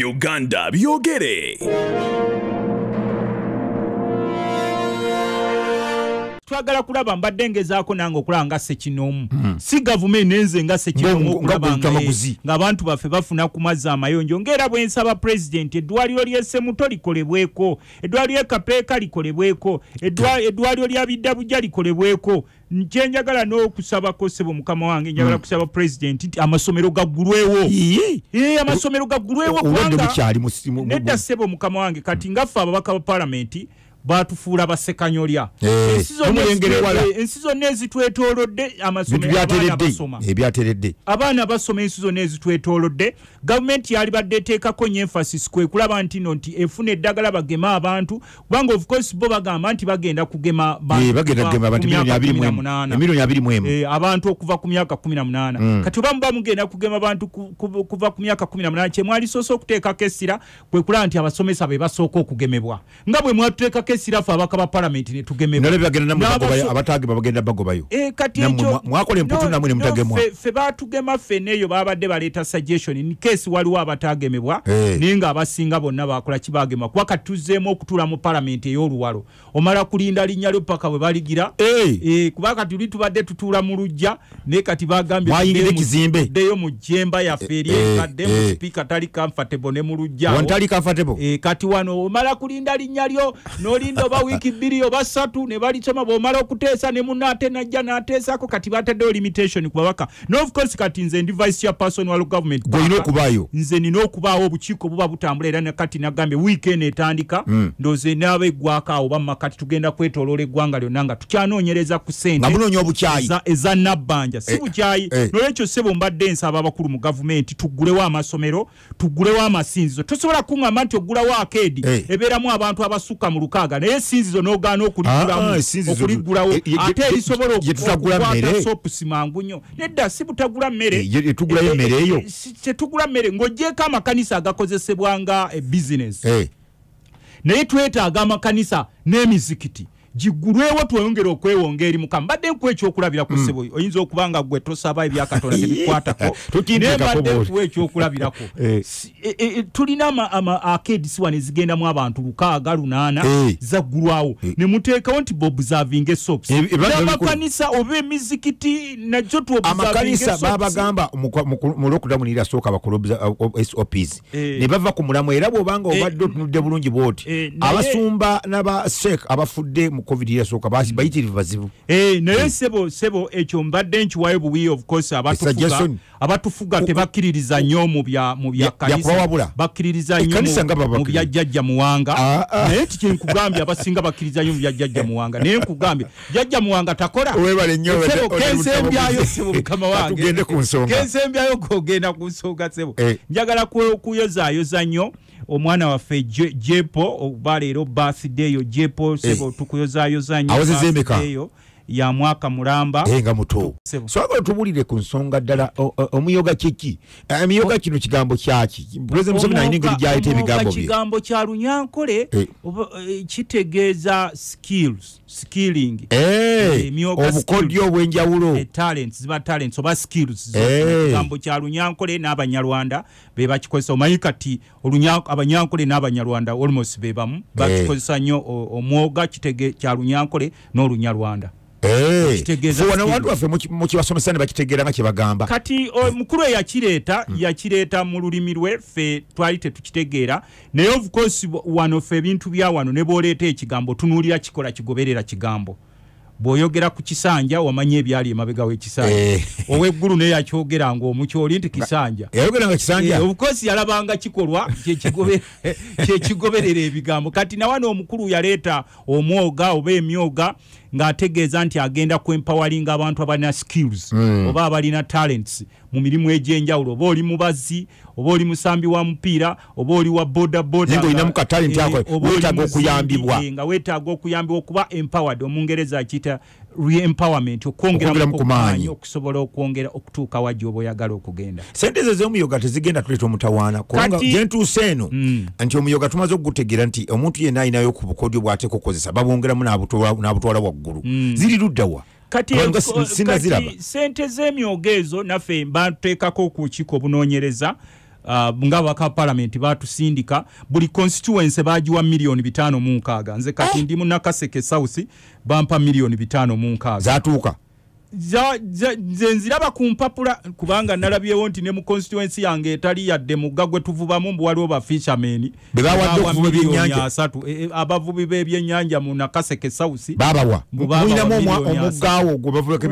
Uganda byogere. twagala kulaba mbadde ngezaako nange okulaba nga sekinomu hmm. si gavumenti nenze nga sekinomu okulabangaabantu baffe bafuna ku mazzi amayonjo ngaera bwensaba purezidenti eddwaliro lyesemuto likolebweko eddwaliro ekapeeka likolebweko eddwaliro lya biddabujja likolebweko kyenjagala n'okusabako sebo mukama wange njagala hmm. kusaba purezidenti nti amasomero gaggulwewo amasomero gaggulwewo nedda sebo mukama wange kati hmm. ngaffe ababaka ba palamenti batufuula basekanyolya eh, ensi zonna ezitwetolodde amasomebyateredde abaana basoma eh, ensi zonna ezitwetolodde gavumenti yalibadde eteekako nyo emphasis kwe kulaba nti no nti efuna eddagala bagema abantu kubanga ofcourse bo bagamba nti bagenda kugema eh, abantu okuva ku myaka 18 hmm. kati oba muba mugenda kugema abantu kuva ku myaka 18 kyemwalisoose okuteekako essira kwe kulaba nti abasomesa be basooka okugemebwa nga bwe mwatuteekako tuteke sirafu abaka ba parliament ne tugemebwa nale bagenda namu bagobayo abatage eh, babagenda bagobayo e kati ejo mwako le mputu namu ne mtagemwa fe, fe ba tugema fe neyo baba de baleta suggestion in case wali wa abatagemebwa hey. Eh. ninga abasinga bonna bakula kibagema kwa katuzemo okutula mu parliament eyo luwalo omala kulinda linyalo paka we baligira eh hey. Eh, e, kubaka tuli tubadde tutula mu rujja ne kati bagambe waingire kizimbe deyo mu jemba ya feri e, hey. kadde hey. speaker tali comfortable ne mu rujja wantali comfortable e, kati wano omala kulinda linyalo no balinda oba wiiki bbiri oba ssatu ne balicama bwomala okuteesa ne muna ate najja n'ateesako kati bataddeyo limitation ku babaka noofcourse kati nze ndi vice chairperson wal gavument gweina okubaayo nze nina okubaawo obukiiko buba butambula era nakati nagambye wiiki eno etandika hmm. ndoze naaba eggwaka awo bamma kati tugenda kwetoloola eggwanga lyonna nga tukyanoonyereza ku senteeza nabbanja si eh, bukyayi eh. nolwekyo sebo mbadde nsaba abakulu mu gavumenti tuggulewo amasomero tuggulewo amasinzizo tosobola kuŋamba nti oggulawo akeedi eh. ebeeramu abantu abasukka mu lukaaga okulyaga naye esinzizo nogaana okuligulawo ah, ah, e- e- ate erisobola okukwata sopusi mangu nnyo nedda si butagula mmereyo e- tetugula mmere ng'ogyeko amakanisa agakozesebwanga ebisinesi eh. naye twetaaga amakanisa n'emizikiti gigulwewo tweyongere okwewonga eri mukama badde nkuwa ekyokulabiraku hmm. sebo oyinza okuba nga gwe tosaba ebyakatonda tebikwatakonayembadde nkuwa ekyokulabirako eh. e, e, e, tulina akedisi wane zigendamu abantu lukaaga lunaana eh. zaggulwawo eh. nemuteekawo nti bobuzavinge sops namakanisa oba emizikiti nakyo amakanisa babagamba mulwokudamu nira sooka bakole uh, sops ne bava ku mulamu era bwobanga obadde otunudde bulungi bwoti abasumba n'abasek abafudde mu covid yasooka basi mm. bayitirivu bazibu eh, naye mm. sebo sebo ekyo mbadde nkiwayo buwi ofcourse abatufuga tebakkiririza nnyo mubyakanisa bakkiririza e nnyomu byajjajja muwanga ah, ah. naye tikyenkugambye abasinga bakkiriza nnyo mubyajjajja muwanga naye nkugambye jjajja muwanga takolasebo kensembyayo sebo mukama wangekensembyayo geogenda ku nsonga sebo eh. njagala kuyozaayoza nnyo omwana waffe jepo oba leero basideeyo jepo sebo tukuyozaayoza nnyo basideeyo ya mwaka mulamba enga muto swaga tubulire ku nsonga dala omuyoga kiki eh, emiyoga kino kigambo kyaki president musomi na ningo lijaye te bigambo bi kigambo kya runyankole eh, kitegeza skills skilling eh obukodi obwenja wulo eh, talents ziba talents oba skills kigambo kya runyankole na abanyarwanda be bakikoseso mayika ti olunyako abanyankole na abanyarwanda almost bebam bakikoseso nyo omwoga kitege kya runyankole no runyarwanda eeeh oh, hmm. wano wadu wafe mchibasomesa ni bakitegera nga chibagamba kati mkuruwe ya chireta mm. ya chireta mururimirwe fe tuwalite tuchitegera na yovu kosi wano fe bintu bya wano nebolete chigambo tunulia chikola chigobele la chigambo boyogera ku kisanja wamanye byali emabega we kisanja eh. owe guru ne yachogera ngo muchori nti kisanja yayogera nga kisanja eh, of course yalabanga chikolwa che chigobe che chigoberere ebigambo kati na wano omukuru yaleta omwoga obe myoga ng'ategeeza nti agenda ku empowering abantu abalina skills mm. oba abalina talents mu mirimu egyenjawulo oba oli mubazi oba oli musambi wa mupiira oba oli wa bodabodaoinamukatalentiyaoobaokuyambibwa eh, nga weetaaga okuyambibwa okuba empowered omungereza akiyita reempowerment okwongeramukumaanyi okusobola okwongera okutuuka wajja oba oyagala okugenda sente ze ezomuyoga tezigenda tuleeta omutawaana kubanga gyentuuse eno hmm. nti omuyoga tumaze okugutegeera nti omuntu yenna ayinayo ku bukodyo bwateeka okukozesa babongeramu n'abutwala waggulu hmm. ziri luddawa kati sente z'emyoga ezo naffe mbateekako ku kiko obunoonyereza Uh, ngaabaka palamenti batusindika buli constituence bagiwa millioni bitano mu nkaaga nze kati eh. ndi munakaseke sawusi bampa millioni bitano mu nkaaga zatuuka nze nziraba ku mpapula kubanga nalabyewo nti ne mu constituency yange etali yadde mugga gwe tuvubamu mbuwaliwo bafishamen e, e, abavubi b'ebyennyanja mu nakaseke sawusi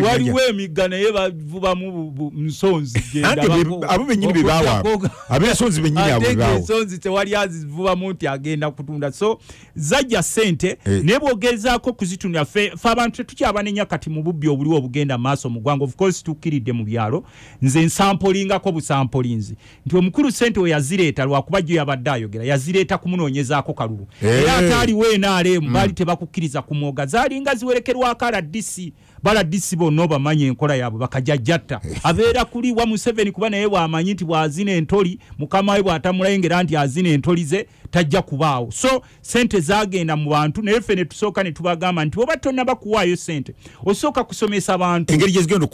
waliwo emigga naye bavubamu nsonzi ensonzi tewali azivubamu nti agenda kutunda so zajja sente eh. naye bwogezaako kuzitunda fe abantu tetukyabanenya kati mu bubbi obuliwo obugenda ogenda maaso mugwanga ofcourse tukkiridde mu byalo nze nsampolingako busampolinzi nti omukulu sente weyazireeta lwakuba jo yabadde ayogera yazireeta kumunoonyezaako kalulu era ataaliwo enaaleemu mm. baali tebakukkiriza kumwoga zaalinga ziwerekerwako rdc baladisi bonna obamanya enkola yaabwe bakajajatta abeera kuliwa museveni kuba naye bwamanyi nti bwazina entoli mukamawe bwatamulayengera nti azina entoli ze tajja kubaawo so sente zagenda mu bantu naye ffe netusooka netubagamba nti oba tonna bakuwaayo sente osooka kusomesa bantuezigenda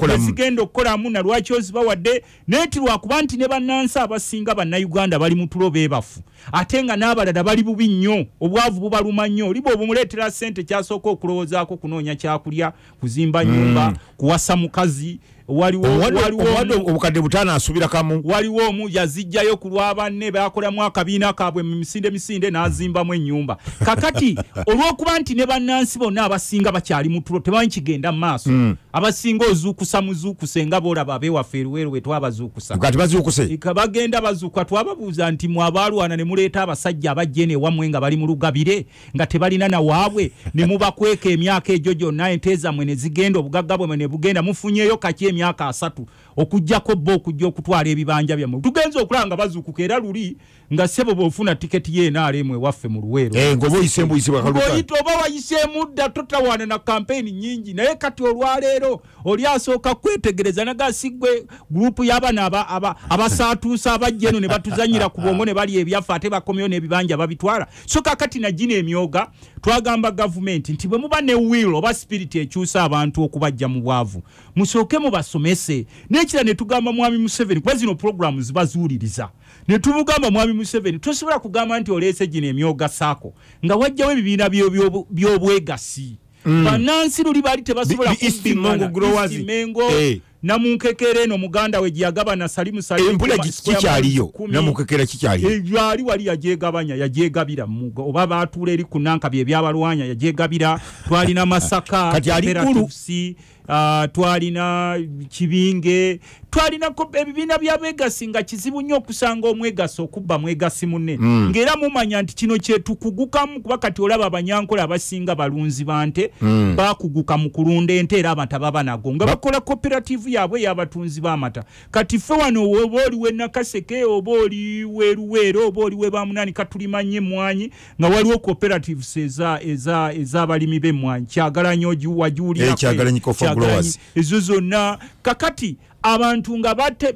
okukolamu nalwaki ozibawadde naye ti lwakuba nti ne bannansi abasinga bannayuganda bali mutulo beebafu ate nga n'abalala bali bubi nnyo obwavu bubaluma nnyo liba obumuleetera sente kyasooka okulowoozaako kunoonya kyakulya kuzimba nyumba hmm. kuwasa mukazi obukadde butaano asubirakamu waliwo omu yazijjayo ku lwa banne bakolamu akabiina kaabwe mumisinde misinde nazimbamu enyumba kakati olwokuba nti ne bannansi bonna abasinga bakyali mutulo tebamanyi kigenda mumaaso hmm. abasinga ozuukusa muzuukuse nga boolaba abewaffe erweru we twabazuukusabagenda bazuukuka twababuuza nti mwabaalwana ne muleeta abasajja abajjene ewammwe nga bali mu lugabire nga tebalina nawaabwe ne mubakweka emyaka egyo gyonna ente zammwe ne zigenda obugagga bwemwe ne bugenda mufunyeeyo kakyemi emyaka asatu okujjako bo okujja okutwala ebibanja byamwe tugenza okulaba nga bazukuka era luli nga sebo bofuna tiketi yenaremu ewaffe mu luweroyita eh, oba wayiseemu dda totawana na kampeini nyingi naye kati olwaleero oli asooka kwetegereza nagasigwe gurupu y'abana abasatuusa abajjaeno ne batuzanyira ku bwongo ne bali ebyaffe ate bakomyo n'ebibanja babitwala so kakati najina emyoga twagamba gavumenti nti bwe muba ne wiil oba spiriti ekyusa abantu okubajja mu bwavu musoke mubasomese nekira netugamba mwami museveni kuba zino programs bazuuliriza netubugamba mwami museveni tosobola kugamba nti oleese gino emyoga saako nga wajjawo ebibiina byobwegasi mm. banansi luli baali tebasobola kumbimanaimengo eh. namunkekere eno muganda we gyeyagabana salimusaliyoali eh, wali yajegabanya yajegabira muga oba batuula eri kunanka byebyabalwanya yajegabira twalina masaka Ah, twalina kibinge twalinako ebibiina byabwegasi nga kizibu nnyo okusanga omwegasi okubba mwegasi munne mm. ngaera mumanya nti kino kyetukugukamu kuba kati olaba abanyankole abasinga balunzi ba nte mm. bakuguka mu kulunda ente era abantu ababa nago nga bakola koperativu yaabwe eyabatunzi bamata kati ffe wano oba oliwe nakaseke oba oliwe luweera oba oliwe bamunaani katulimanye emwanyi nga waliwo koperativus ez'abalimi b'emwanyi kyagalanyo wajuulirakyagalanyikofa eh, kyagulanyi ezo zonna kakati abantu nga bate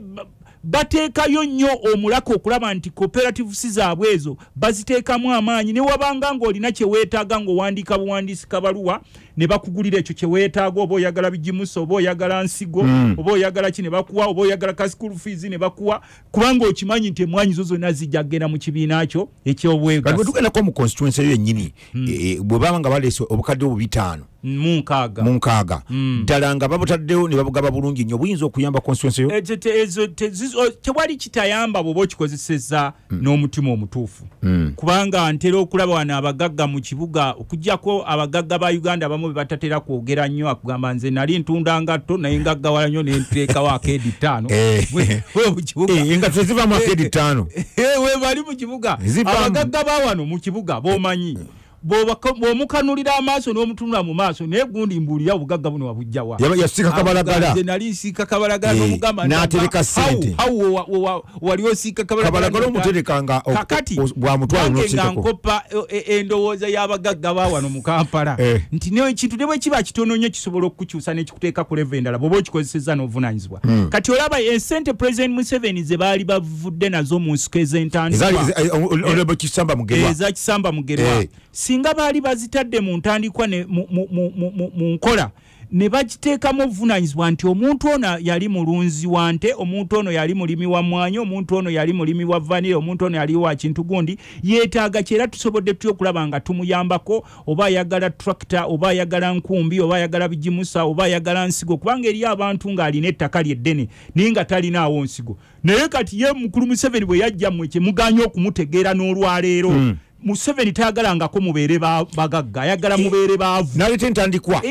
bateekayo nnyo omulaka okulaba nti cooperative si zaabwe ezo baziteekamu amaanyi ne wabanga ngaolina kyeweetaaga ngaowandiika buwandiisi kabaluwa ne bakugulira ekyo kyeweetaaga oba oyagala bijimusa oba oyagala nsigo hmm. oba oyagala ki ne bakuwa oba oyagala kaschool fees ne bakuwa kubanga okimanyi nti emwanyi zo zonna zijja kugenda mu kibiina kyo ekyobwegaatugendako mu constituency yo yennyini hmm. e, e, bwe baba nga baleese obukadde obwo bitaano mukaaga mm. ddala nga babutaddewo ne babugaba bulungi nnyo obuyinza okuyamba konsiwensi yo tewali kitayamba bweoba okikozeseza mm. n'omutima omutuufu mm. kubanga ntera okulaba wano abagagga mu kibuga okugjako abagagga ba uganda abamu be batatera kwogera nnyo akugamba nze nali ntundangatto naye ngaggawala nnyo nenteekawo akeedi ttaano eh. eh, nga tezivamu akeedi ttaano eh, webali mu kibuga abagagga ba wano mu kibuga bomanyi bwomukanulira amaaso n'omutunula mu maaso naye gundi mbuulira obugagga buno wabujjawa yasiika kabalagalaze nali nsiika kabalagala nomugamba natereka sente hawu wali osiika kabalagalaomuterekanga kakati bwamutwalange nga nkopa e- e- endowooza y'abagagga bawano mu kampala eh. nti ekintu ne bwe kiba kitono nnyo kisobola okukukyusa n'ekikuteeka ku leve endala bwoba okikozeseza n'ovunanyizibwa hmm. kati olaba esente president museven ze baali bavudde nazo mu nsiko ezentandiwaezakisamba eh, mugerwa singa baali bazitadde mu ntandikwa mu nkola ne bakiteekamu obuvunanyizibwa nti omuntu ono yali mulunzi wa nte omuntu ono yali mulimi wa mwanyi omuntu ono yali mulimi wa vanire omuntu ono yali wa kintu gundi yeetaaga kyera tusobodde tutya okulaba nga tumuyambako oba ayagala tracta oba ayagala nkumbi oba ayagala bijimusa oba ayagala nsigo kubanga eriyo abantu ng'alina ettaka lyeddene naye nga talinaawo nsigo naye kati ye mukulu museveni bwe yajjammwe kyemuganya okumutegeera n'olwaleero mm. museveni tayagalangako mubere bagagga ayagala mubere baavu naleeta entandikwa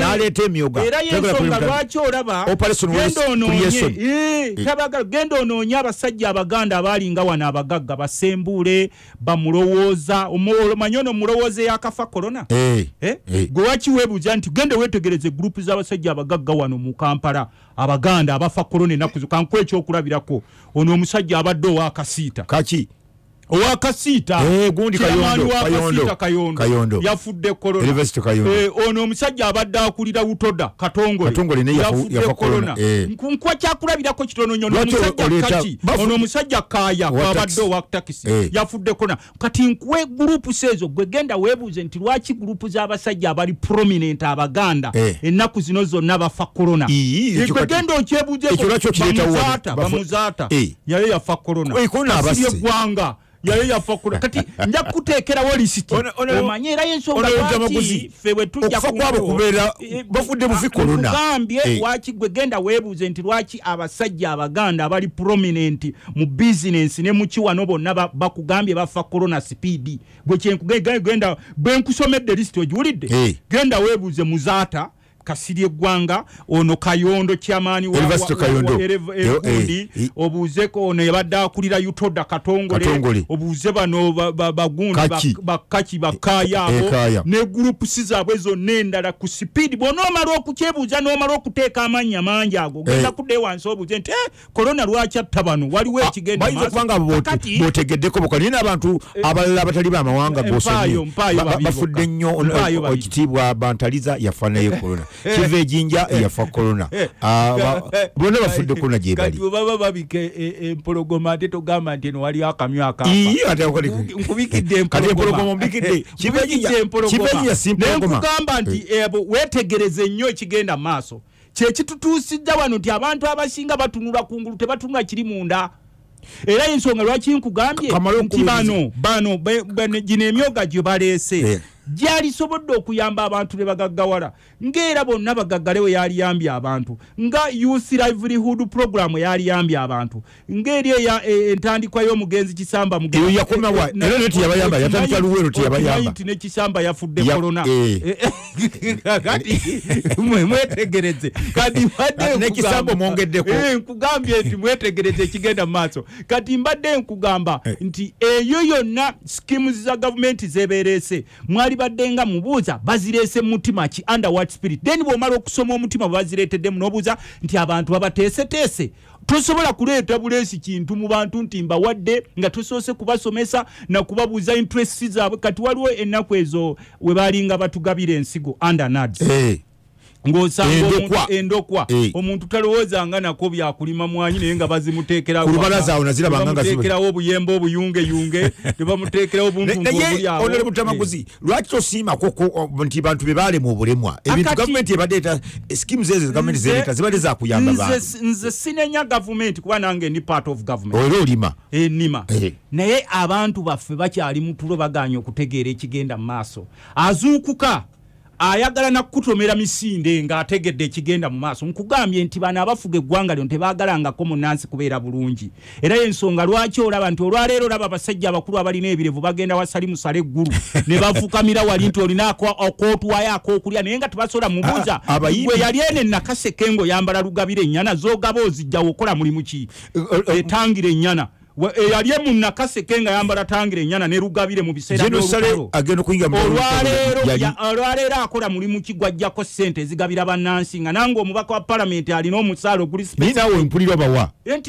naleeta emyoga era yensonga lwaki olabagenda onoonye abasajja abaganda abaalinga wano abagagga basembuule bamulowooza omanyi ono omulowooza eyakafa korona eh? gwe wakiweebuuza nti genda wetegereza egurupu z'abasajja abagagga wano mu kampala abaganda abafa korona enakuzo kankwekyokulabirako ono omusajja abadde owaakasiita kaki owakasiita eh, yafuddeono eh, omusajja abadde akulira utoda katongolenkuba eh. kyakulabirako kitononyoono omusajja kaya kabadde owatakisi yafudde korona kati nkuwa gurupu seezo gwegenda webuuze nti lwaki gurupu z'abasajja abali prominent abaganda ennaku zino zonna bafa korona gwegenda okyebuzeamuzaata yayo yafa koronaeggwanga yayo yafa kula kati nja kuteekera wo lisiti omanyi era yensongaati fe wetujjakwabo kubeera eh, eh, bafudde bufi kolonagambye eh. lwaki gwe genda weebuuze nti lwaki abasajja abaganda abali prominenti mu bizinensi ne mukiwano bonna bakugambye bafa kolona sipiidi gwe kyenkugenda benkusomedde lisiti ogiwulidde genda weebuuze muzaata hey. kasirye eggwanga ono kayondo kyamaani wundi obuuzeko ono yabadde akulira utoda katongole obuuze bano bagundi bakaki bakaayaabo e- ne gurupu si zaabwe zonna endala ku sipiidi bwonaomala okukyebuuza n'omala okuteeka amannya mangi ago eh. genda kuddeyo wansi obuuze nti korona eh, lwakyatta bano waliwo ah, ekigendabotegeddeko bukanaye n'abantu eh, abalala abatali bamawanga gosobafudde nnyo ekitiibwa bantaliza yafaanayo korona Eh. kiva ejinja eh. yafa korona eh. ah, bonna bafudde korona gyebali baba babika empologoma ate togamba nti eno waliyo akamyu akaaenkubikiddempologomanenkugamba nti ebo wetegereze nnyo ekigenda maaso kyekitutuusidda wano nti abantu abasinga batunula kungulu tebatunula kiri munda era ensonga lwakinkugambye nti bano bano gino emyoga gye baleese gyalisobodde okuyamba abantu ne bagaggawala ngaera bonna bagaggalewe yaliyambye abantu nga us livelihood program yaliyambye abantu ngaeri e, entandikwa y'omugenzi kisamba nekisamba yafudde korona e. mwetegereze kati mbaddenkugambye eh, nti mwetegereze ekigenda mu maaso kati mbadde nkugamba eh. nti eyo yonna skimu za gavumenti zebereese mwali zibadde nga mubuuza bazireese mutima ki underward spirit then bwomala okusoma omutima bwebazireeteddemu n'obuuza nti abantu babateeseteese tosobola kuleeta buleesi kintu mu bantu nti mbawadde nga tusoose kubasomesa nakubabuuza interest zaabwe kati waliwo ennaku ezo we baalinga batugabira ensigo undernads hey. Eh. ng'osanga endokwa omuntu talowoozanga nako byakulima mwanyi naye nga bazimuteekerawoteekerawo obuyemba obuyungeyunge tebamuteekerawo obuntuolebutamaguzi lwaki tosiimako nti bantu be baalema obulemwa ebintu gavumenti ebadde skimus ezo gavumenti zereeta zibadde zakuyamba nze sinenya gavumenti kuba nange ndi part of government era olima enima naye abantu baffe bakyali mutulo baganye okutegeera ekigenda mu maaso azuukuka ayagala nakutomera misinde ngaategedde ekigenda mu maaso nkugambye nti bano abafuga eggwanga lyo tebagalangako munansi kubeera bulungi era yensonga lwaki olaba nti olwaleero olaba abasajja abakulu abalina ebirevu bagenda wasali musale eggulu ne bafukamira wali nti olina okwotuwayo akokulya naye nga tebasobola mubuuza we yali ene nakaseke ngaoyambala lugabira ennyana zogaba ozijjawo okola mulimu ki etangira e, e, ennyana eyali eh, munakaseke nga yambala tangire enyana nerugabire mu biseeraolwaleero akola mulimu kigwajjako sente ezigabira bannansi nga nange omubaka wa palamenti alina omusaala ogulinti eh,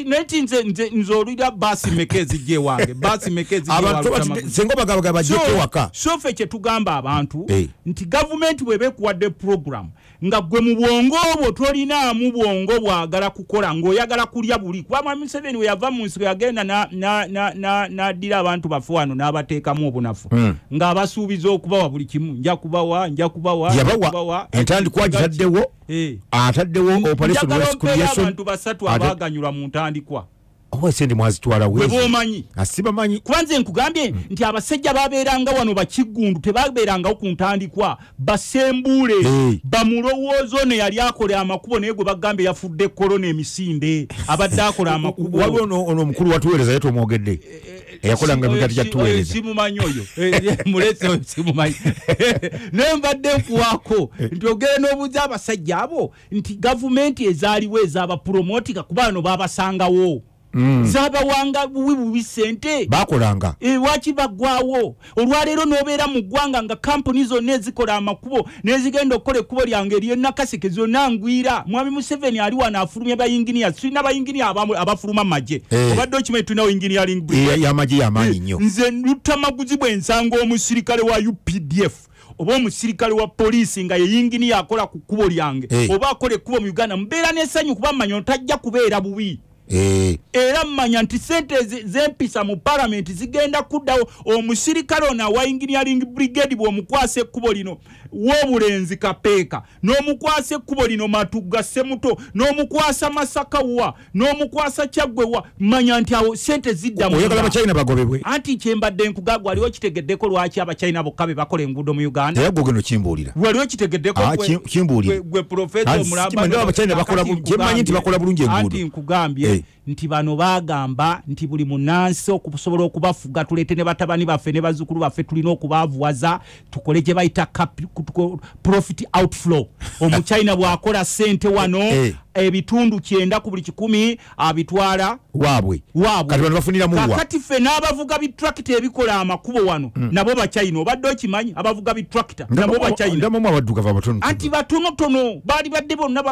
nze olira basi meka ezijja ewangeenobagabagabajjewaka sofe kyetugamba abantu eh. nti gavumenti bwebeekuwadde programu nga gwe mu bwongo obwo tolinaamu bwongo bwagala kukola ng'oyagala kulya buli mwami museveni we yava mu nsiko yagenda n'addira abantu bafe wano n'abateekamu obunafu hmm. ng'abasuubiza okubawa buli kimu nja kubawa nja kubawa entandikwa gitaddewo eh. ataddewo abantu basatu abaganyulwa mu ntandikwa esente mwazitwala webomanyi asibamanyi kuba nze nkugambye mm. nti abasajja baberanga wano bakigundu tebaberangawo ku ntandikwa basembuule hey. bamulowoozi ono yali akola amakubo naye gwe bagambe yafudde korona emisinde abadde akola amakubo waliwo ono omukulu watuweereza yetwomwogedde eyakolanga eh, eh, eh, emigati jatuweerezasimumanyi oyo mulese simumanyi nembadde nkuwako nti ogere n'obuzi abasajja abo nti gavumenti ezaaliwo ezaabapuromotika kuba bano baabasangawo Mm. zabawanga bubi sente bakolanga e, waki bagwawo olwaleero nobeera mu ggwanga nga kampuni zonna ezikola amakubo nezigenda okukola ekkubo lyange eryenakaseke zonna ngwira mwami museveni ali wano afulumya bayinginiya eh. tulina bayinginiya abafuluma eh, magye obadde okimanyi tulinawo inginiyalingmagyeyamanyi nyo eh, nze lutamaguzi bwensanga omusirikale wa updf oba omusirikale wa polisi nga yeyinginiya akola ku kkubo lyange oba akola ekkubo mu uganda mbeera nesanyu kuba manyi ono tajja kubeera bubi Eh. era mmanya nti sente zempisa mu palamenti zigenda kuddawo omusirikale ono awa engineering brigade bwomukwasa ekkubo lino w'obulenzi kapeeka n'omukwasa ekkubo lino matugga ssemuto n'omukwasa masaka wa n'omukwasa kyaggwe wa manya nti awo sente ziddamuyagalabacyinabagobebwe anti kyembadde nkugagwe aliwo kitegeddeko lwaki abacyina bokka be bakola enguudo mu uganda era gwe ogendo kimbuulira waliwo kitegeddekokimbuulirgwe ah, profesa ah, omulabakyina bakolakyemanyi nti bakola bulungi enguudo anti nkugambye eh. nti bano bagamba nti buli munansi okusobola okubafuga tulete ne batabani baffe ne bazukulu baffe tulina okubavuwaza tukole gye bayita profit outflow omuchina bwakola sente wano hey. Eh, eh. ebitundu kyenda ku buli kikumi abitwala waabwe waabwekati ffe n'abavuga bitrakita ebikola amakubo wano hmm. nabo bacyina obadde okimanyi abavuga bitrakita nabo bacyinaanti batonotono baali badde bonna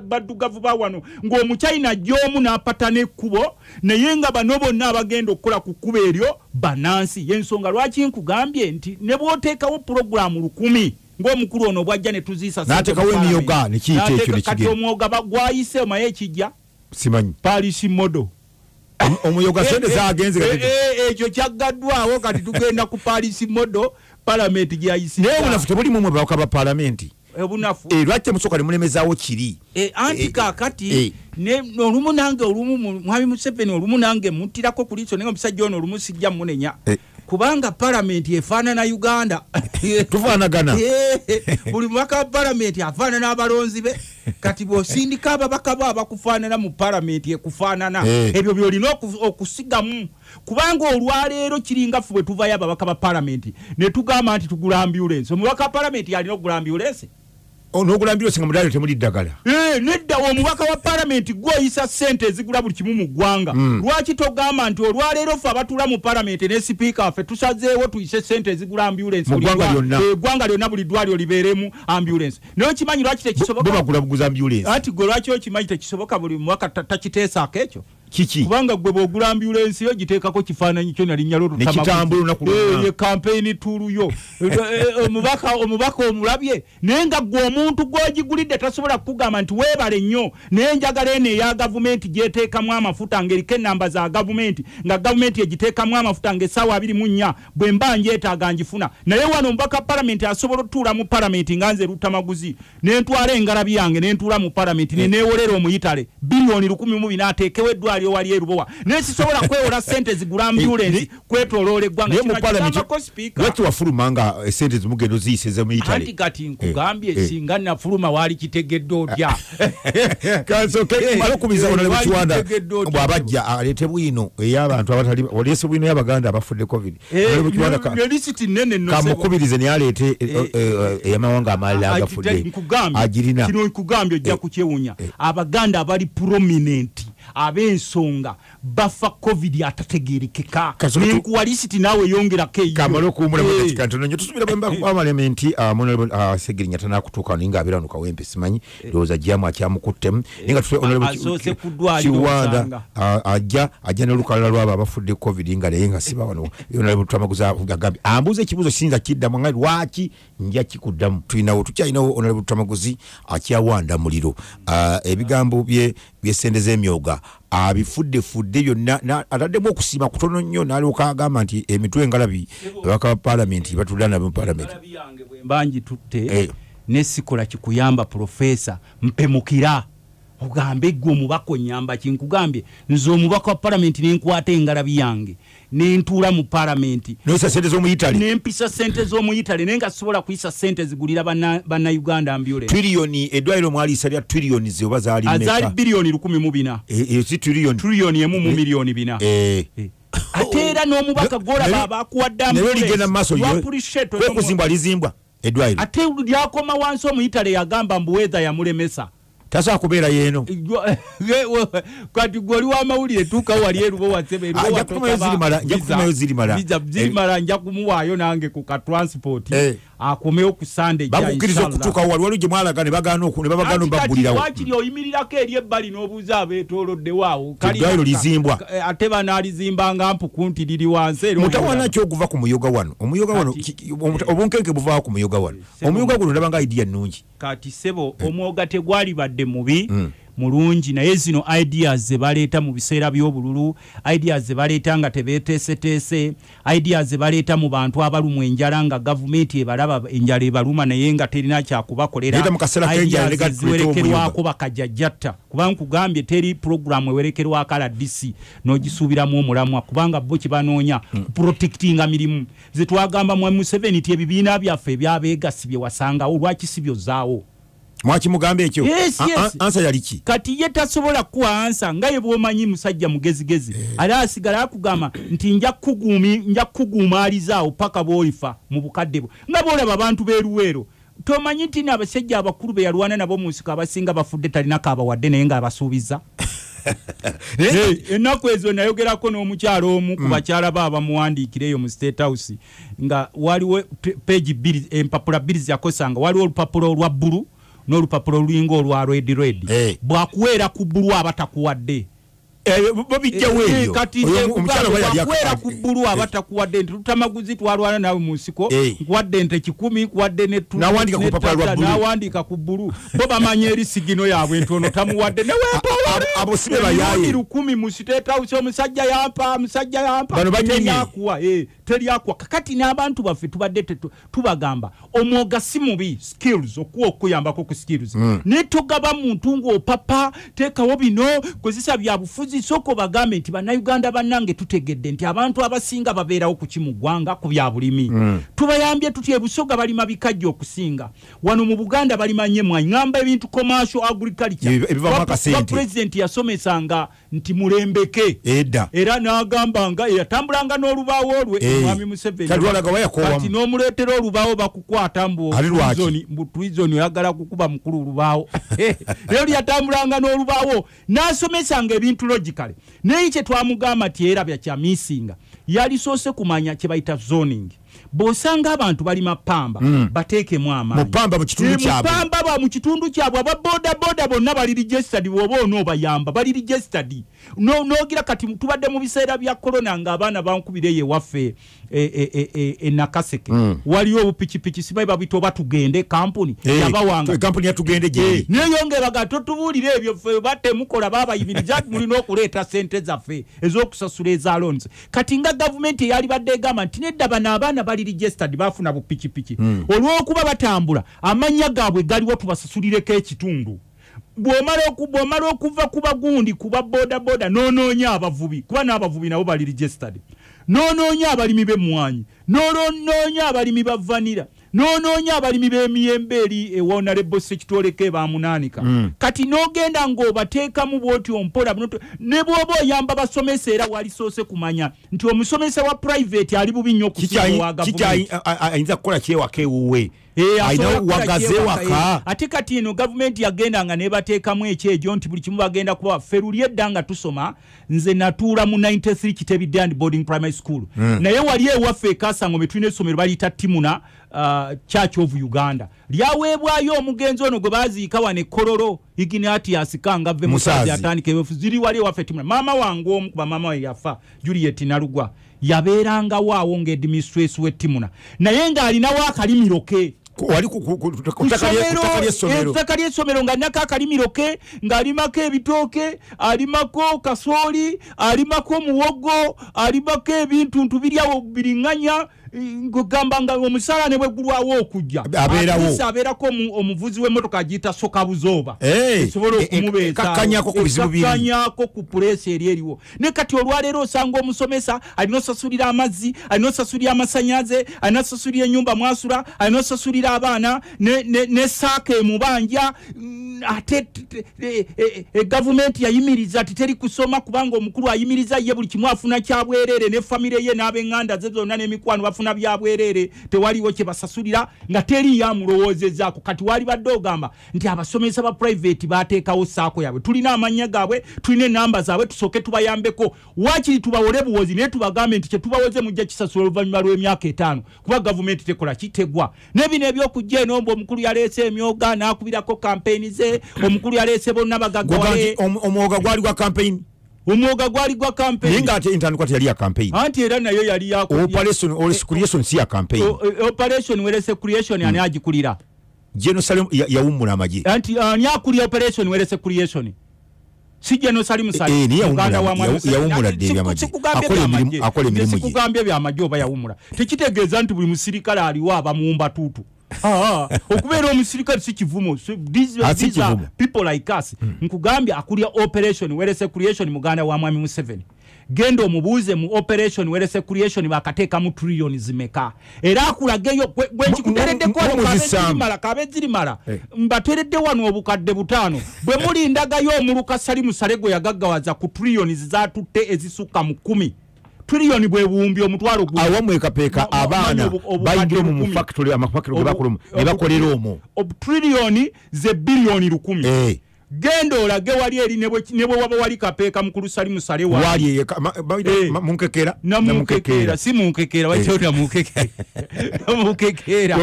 baddugavu ba wano ng'omucyina ajja omu n'apata n'ekkubo naye nga bano bonna abagenda okukola ku kkubo eryo banansi yensonga lwaki nkugambye nti ne bwoteekawo pulogulaamu lukumi ngaomukulu ono bwajja netuziisaomwoga bagwayise omaye ekijja palisi modo eh, eh, eh, ekyo kyaggaddwawo kati tugenda ku palisi modo palamenti gyayisinaye obunafu tebulimu mwe babaka ba palamenti obunafu lwakite musooka nemulemezaawo kiri anti kakati olumu nange olumu mwami museveni olumu nange muntirako kuliiso naye omusajja ono olumu sijja munenya kubanga palamenti efaanana uganda tufaanagana buli mubaka wa palamenti afaanana abalonzi be kati bwosindika ababaka bo abakufaanana mu palamenti ekufaanana eh. ebyo byolina okusigamu kubanga olwaleero kiringaffe bwe tuvayo ababaka ba palamenti netugamba nti tugula ambulensi omubaka wa palamenti yalina okugula ambulensi Oh, nokulambira osinga mudalo temuli ddagala eh, nedda omubaka wa palamenti gweoyisa sente ezigula buli kimu mu ggwanga hmm. lwaki togamba nti olwaleero fe abatula mu palamenti ne sipiika ffe tusazeewo tuyise sente ezigula ambulanceeggwanga eh, lyonna buli ddwaliro libeeremu ambulance naye okimanyi lwaki tekisobokati gwe lwaki okimanyi tekisoboka buli mubaka takiteesaako ekyo kiki kubanga gwe bwogulambyula ensi yo giteekako kifaananyi kyo nalinyalolutamaye kampeini tuluyo omubaka omulabye naye nga gwe omuntu gwogigulidde tasobola kukugamba nti weebale nnyo naye njagala eno eya gavumenti gyeteekamu amafuta ngaeriko enamba za gavumenti nga gavumenti egiteekamu amafuta nga esaawa abiri mu nnya bwe mba njeetaaga ngifuna naye wano omubaka palamenti asobola otutuula mu palamenti nga nze lutamaguzi nentwala engalabi yange nentuula mu palamenti neneewolera eh. omuyitale biliyoni lukumi mu bina ateekewo eddwali ekyalo wali erubowa e naye sisobola kwewola sente zigula ambulensi eh, kwetoloola eggwangawafulumanga esente zimugendo ziyiseza mu italy anti kati eh, nkugambye eh. singa nafuluma wali kitegedde otya bwabajja alete bwino eyabantu abatalolese bwino yabaganda abafudde covidlisiti nenekamukubirize nayalete eyamawanga amalala agafudde agirina kino nkugambye ojja kukyewunya abaganda abali prominenti abensonga bafa covid atategerekeka nenkuwa lisiti naawe eyongerakoeyoamalementi segerinya tanakutuuka ninga abiranukawo empesi manyi ndowooza ajjamu akyamukuttemu nayekiwanda ajja ajja nolukalala lwabo abafudde covid nga naye nga siba wano yonalabutamaguzi ambuuza ekibuuzo kiyinza kiddamu nga lwaki nja kikuddamu tulinawo tukyalinawo onalabutamaguzi akyawanda muliro ah, ebigambo byesende zemyoga abifuddefudde byonna ataddemu okusiima kutono nnyo naloka agamba nti emitwe engalabi abaka palamenti batula nabe mupalamenti mbangi tutte eh. nesikola kikuyamba profesa mpemukira ogambe ggwe omubaka onyamba kinkugambye nze omubaka wa palamenti nenkwata engalabi yange nentuula mu palamenti nempisa sente z'omuitaly naye nga sobola kuyisa sente zigulira bannauganda mbyoletriyoni eddwaliro mwaliisa lya triyoni zeoba zaalizaali biliyoni 14tiriyoni e, e, emu mu miliyoni 4 e. ate era n'omubaka golaba abakuwaddeaapulishetokuzimbwa lizimbwa eddwaliro ate lyakoma wansi omuitale yagamba mbuweza yamulemesa tasobola kubeera yeeno kati gweoli wamawulire tuukawo wali erubowaseberizirimala ah, eh. nja kumuwaayo nange ku katransport eh. akomeo ku sande bamukkiriza okutuukawo wali waliwo gye mwalagana nebabagana obaggulirawowakiri oyimirirako eri ebbali n'obuuza abeetoloddewaawo eddwaliro lizimbwa eh, ate banaalizimbanga mpuku nti liri wansi mutawana ki oguva ku muyoga wano omuyoga wano obunkenke buvaawo ku muyoga wano omuyoga guno ndabanga idiya nnungi kati sebo omwoga tegwalibadde obudde mubi hmm. mulungi naye zino ideas zebaleeta mu biseera by'obululu ideas zebaleeta nga tebeeteeseteese ideas zebaleeta mu bantu abalumwa enjala nga gavumenti ebalaba enjala ebaluma naye nga terina kyakubakolerazewerekerwako bakajajatta kubanga kugambye teri puroguramu ewerekerwako aladc n'ogisuubiramu omulamwa kubanga bo kibanoonya kuprotectinga hmm. mirimu zetwagamba mu7 ebibiina byaffe ebyabeegasibye wasangawo lwakisibyozaawo mwakimugamba ekyo yes, yes. ansa yaliki kati ye tasobola kuwa ansa nga ye bwomanyi musajja mugezigezi eh. ali asigala akugamba nti nja kkugumaalizaawo paka boolifa mu bukadde bwo nga boolaba abantu beeruweero tomanyi nti naabasajja abakulu beyalwana nabo mu nsiko abasinga bafudde talinako abawadde naye ngaabasuubiza eh, ennaku ezo nayogerako n'omukyalo omu ku mm. bakyala ba bamuwandiikireeyo mu state house nga waliwo pagi bbiri empapula bbiri zakosanga waliwo olupapula olwa bbulu n'olupapulo olulinga olwa redi redi eh. bwakuweera ku bulu abatakuwadde Eh, babijjawo eh, eyokatiekwera ku bbulu eh, abatakuwadde nti tutamaguzi twalwana nawe mu nsiko nkuwadde nte kikumi nkuwadde nnawandiika ku bbulu bo bamanya eri sigino yabwe ntono tamuwadde newetoaboibebayi lukumi musitetawusi omusajja yampa musajja yampaakuwa teryakuwa kakati n'abantu baffe tubadde tubagamba omwoga si mubi skills okuwa okuyambako ku skills hmm. naye togaba muntu ngaopapa teekawo bino kozesa byabufuzi bulabirizi sooka obagambe nti bannayuganda bannange tutegedde nti abantu abasinga babeerawo ku kimu ggwanga ku bya bulimi mm. tubayambye tutya ebusoga balima bikajja okusinga wano mu buganda balimanye mwanyi ŋamba ebintu commercial agriculturepulezidenti yasomesanga nti mulembeke edda era n'agambanga eyatambulanga n'olubaawo lwe omwami museveniati n'omuleetera olubaawo bakukwata mbuzoni mbutwizoni oyagala kukuba mukulu olubaawo ero lyatambulanga n'olubaawo n'asomesanga ebintu logicaly naye kyetwamugamba ti era byakyamisinga yalisoose kumanya kyebayita zoning bw'osanga abantu balima pamba mm. bateekemu amaanyipamba ba mu kitundu kyabwe ababoodabooda bonna bali registered bwoba onaobayamba bali registered nogira kati tubadde mu biseera bya korona ngaabaana bankubireyo ewaffe enakaseke e, e, e, hmm. waliyo obupikipiki sibai babita oba tugende kampuni yabawanganayeyongebaga totubuulire ebyo fe batemukola babayimiriza mulina okuleeta sente zaffe ez'okusasula eza lons kati nga gavumenti eyali badde egamba nti nedda bano abaana bali regestad bafuna bupikipiki hmm. olw'okuba batambula amannya gaabwe galiwo tubasasulireko ekitundu bwomala okuva ku bagundi kuba bodaboda nononye abavubi kuba n'abavubi nabo bali registered nononye abalimi bemwanyi nononye abalimi bavanira nononye abalimi bemiyembe eri ewonarebo sekitoleko ebamunanika mm. kati nogenda ngaobateekamu bwotyo mpola ne bwoba oyamba basomesa era walisoose kumanya nti omusomesa wa private ali bubi nnyo okusiwa wagavumenti ayinza kukola kyewaka ewuwe ayina wagaze waka ate kati eno gavumenti yagenda nga nebateekamu ekyegyo nti buli kimu bagenda kuba ferulye dda nga tusoma nze natuula mu 93 kitebidde and boarding primary school hmm. naye wali ewaffe ekasango betulina essomero baliyita timuna uh, church of uganda lyaweebwayo omugenzi ono gwe baziika wanekololo iginati asikanga ve muatandikaziri e wali ewaffe timuna maama wange omu kuba maama we yafa juliet nalugwa yabeerangawo awo ngaadministrati wetimuna naye ng'alinawo akalimiro ke ettaka lyesomero eh, nga nako akalimiro ke ng'alimako ebitooke alimako kasooli alimako muwogo alimako ebintuntu biryawo biriŋŋanya gamba nga omusala ne bwegulwawo okujja abeerawoatuse abeerako omuvuzi wemotoka agiyita soka buzooba esobola e-, e-, okumubeezaakakanyako ku puleesa eri eriwo ne kati olwaleero osanga omusomesa alina osasulira amazzi alina osasulira amasanyaze alina osasulira enyumba mwasula alina osasulira abaana ne saaka emubanja mm, ate egavumenti e, yayimiriza titeri kusoma kubanga omukulu ayimiriza ye buli kimu afuna kyabwerere ne famire ye n'abeŋŋanda ze zonna n'emikwano bafu bafuna byabwerere tewaliwo kyebasasulira nga teriyoamulowozezaako kati wali badde ogamba nti abasomesa ba private batekawo saako yabwe tulina amanya gaabwe tulina enamba zaabwe tusooke tubayambeko wakiri tubawole buwozi naye tubagambe nti kyetubawoze mujja kisasula oluvanyuma lwemyaka etaano kuba gavumenti tekola kitegwa nebino ebyokujja eno mba omukulu yaleese emyoga nakubirako kampeni ze omukulu yaleese bonna bagagaomwoga gwali gwa kampeni Umoga gwali gwa campaign ninga ati intern kwati yali ya campaign anti era nayo yali ya operation eh, or creation si ya campaign eh, operation wele se creation yani hmm. mm. agikulira Jerusalem na maji. anti eh, ani akulira operation wele se creation si Jerusalem sali e, ni yawumula de maji. akole mirimu akole mirimu sikugambye byamaji ya umu. tekitegeeza nti buli musirikale aliwo muumba tutu Ah, ah. okubeera omusirikale sikivumu ah, people like us hmm. nkugambye akulya operation welesecreation muganda wa mwami museven genda omubuuze mu operation welesecreation bakateekamu triyoni zimeka era akulageyo wekikuteereddekoala kabe zirimala eh. mbateeredde wano obukadde butaano bwe mulindagayo omulukasalimusale gwe yagaggawaza ku triyoni zizatutte ezisukka mu kumi triliyoni bwebuwumbi omutwalo gu awamwekapeeka abaana bayingire mu mufactory amafactory gebakolamu ne bakolera omwo obutriliyoni ze biliyoni lukumi eh. genda olage wali eri ne bwe waba wali kapeeka mukulu sali musale wamunkekeranamunkekera eh. si munkekera wakyonamunkekeraabaana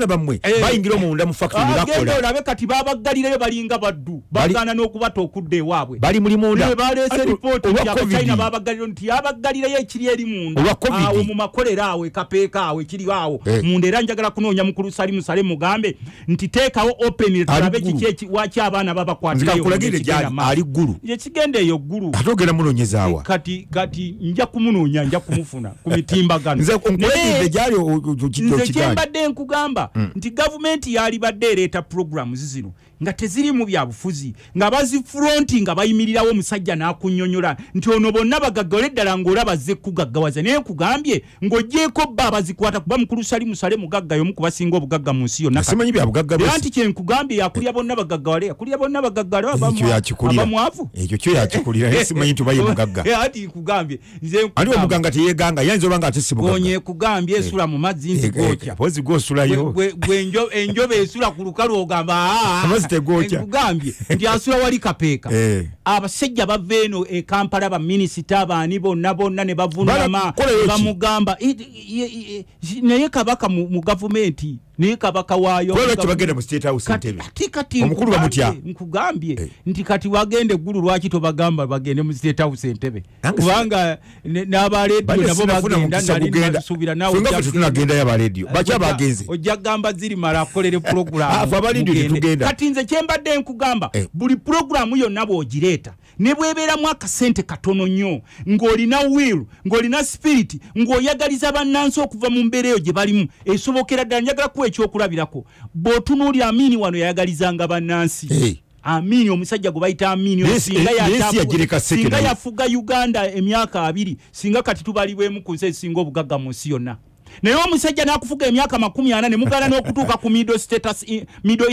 eh. bammwe eh. bayingira omunda mufagenda ah, olabe kati babaggalireyo balinga baddu bagana n'okubata okudda ewaabwe bali mulimundabaleese ripotiabacina babaggalire nti yabaggalireyo ekiri eri mundaawo mu makolero awo ekapeeka awo ekiri awo munda era njagala kunoonya mukulu sali musale mugambe nti teekawo openire tulabe kiki wakyaba abaana babakwatakulagire aliggulu yekigenda eyo ggulu ate ogenda munoonyezaawa kati kati nja kumunoonya nja kumufuna ku mitimbaganonze kyembadde nkugamba nti gavumenti yalibadde ereeta programu zizino nga teziri mu byabufuzi nga bazifuronti nga bayimirirawo omusajja nakunyonyola nti ono bonna bagaggawole eddala ngaolabaze kugaggawaza naye nkugambye ngaojeeko bba abazikwata kuba mukulusali musale mugaggayo omu kubasinga obugagga mu nsi yonnaera nti kyenkugambye yakulya bonna bagaggawale yakulya bonna bagaggawaleabamwavu ekyo kyo yakikulira simanyi nti obaye mugagga ati nkugambye nzeaniwo muganga teyeganga yayinza oba nga ate simuga nkugambye eh. esula mu mazzi nzigokya eh, eh, pozigaosulayo enjoba esula ku lukalu ogamba ah, ah, ah, zitegoja ngugambye ndi asula wali kapeeka eh. abasajja bava eno ekampala eh, baminisita abaani bonna bonna ne bavunama bamugamba naye kabaka mu gavumenti nekabaka wayokatikatinkugambye eh. nti kati wagende eggulu lwaki tobagamba bagende mustatehouse entebe kubanga nabaledio nabo bagendanalisuubira nawojja kgamba ziri mala akolere puroguramukati nze kyembadde nkugamba eh. buli puroguramu yonna bwogireeta ne bwebeeramu akasente katono nnyo ng'olina wiru ng'olina spiriti ng'oyagaliza bannansi okuva mu mbeera eyo gye balimu esobokera ddala njagala kuwe ekyokulabirako bwotunuuli amini wano yayagalizanga bannansi amini omusajja gwe bayita amininga eh, yafuga uganda emyaka abiri singa kati tubalibwemu ku nsi ezisinga obugagga mu nsi yonna naye omusajja nakufuga emyaka makumi ana nemugana n'okutuuka ku middle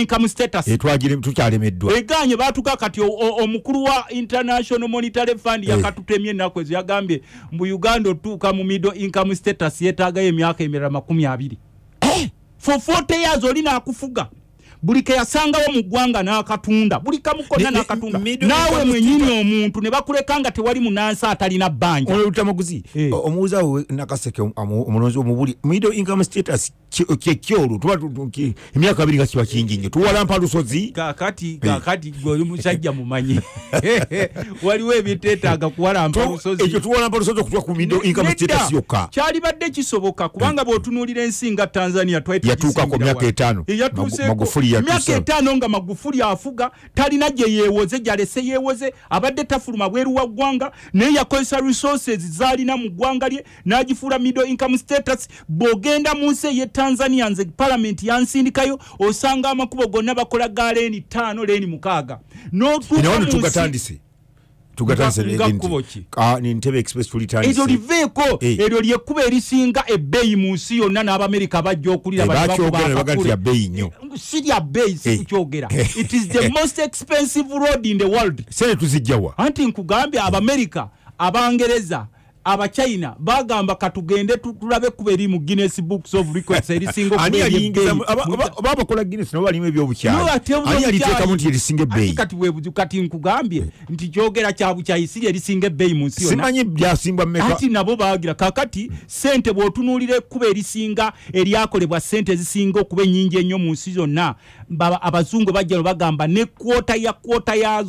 income status eh, tukyalemeddwa eganye batuka kati omukulu wa international monitary fund eh. yakatutemya ennaku ezo yagambye mbu uganda otuuka mu middle income status yetaagayo emyaka emirala makumi abiri for 40 years bulike buli ke mugwanga na katunda bulika buli na katunda nawe mwenyini omuntu ne bakuleka nga tewali munansi atalina bbanja olutamaguzi eh. omubuuza we nakaseke omulonzi omubuli middle income status kyekyolwo tuwa emyaka abiri nga kiba kingi tuwa lampa lusozi kakati eh. kakati gweoli musajja mumanyi waliwo ebiteetaaga lampa lusozi ekyo lampa lusozi okutwa ku middle income status yoka yokka kyalibadde kisoboka kubanga bw'otunuulira ensi nga tanzania twali yatuukako myaka etaano magufuli emyaka etaano nga magufuli afuga talina gye yeewoze gyalese yeewoze abadde tafuluma bweru wa ggwanga naye yakozesa resources zaalina mu ggwanga lye n'agifuula middle income status bw'ogenda mu nsi ey'e tanzania nze palamenti yansindikayo osanga amakubo gonna bakola ga leeni taano leeni mukaaga n'otuuka mu nsi ekyo liveeko eryo lyekkuba erisinga ebbeeyi mu nsi yonna n'abamerika bajja okulirasiryabeeyi sikyogera nti nkugambye abamerika abangereza abachina bagamba katugende tulabe kuba eri mu guinness books of records eri singo ani baba kola guinness no bali mwebyo nabo balimu munti eri singe bay kati webu kati nkugambye nti jogera cha bucha isiri eri singe bay mu nsi simanyi bya simba meka ati nabo bagira kakati sente bo tunulire bw'otunuulira singa eri akolebwa sente zisingo okuba ennyingi nyo mu nsi baba abazungu bajja no bagamba ne kwota ya kwota ya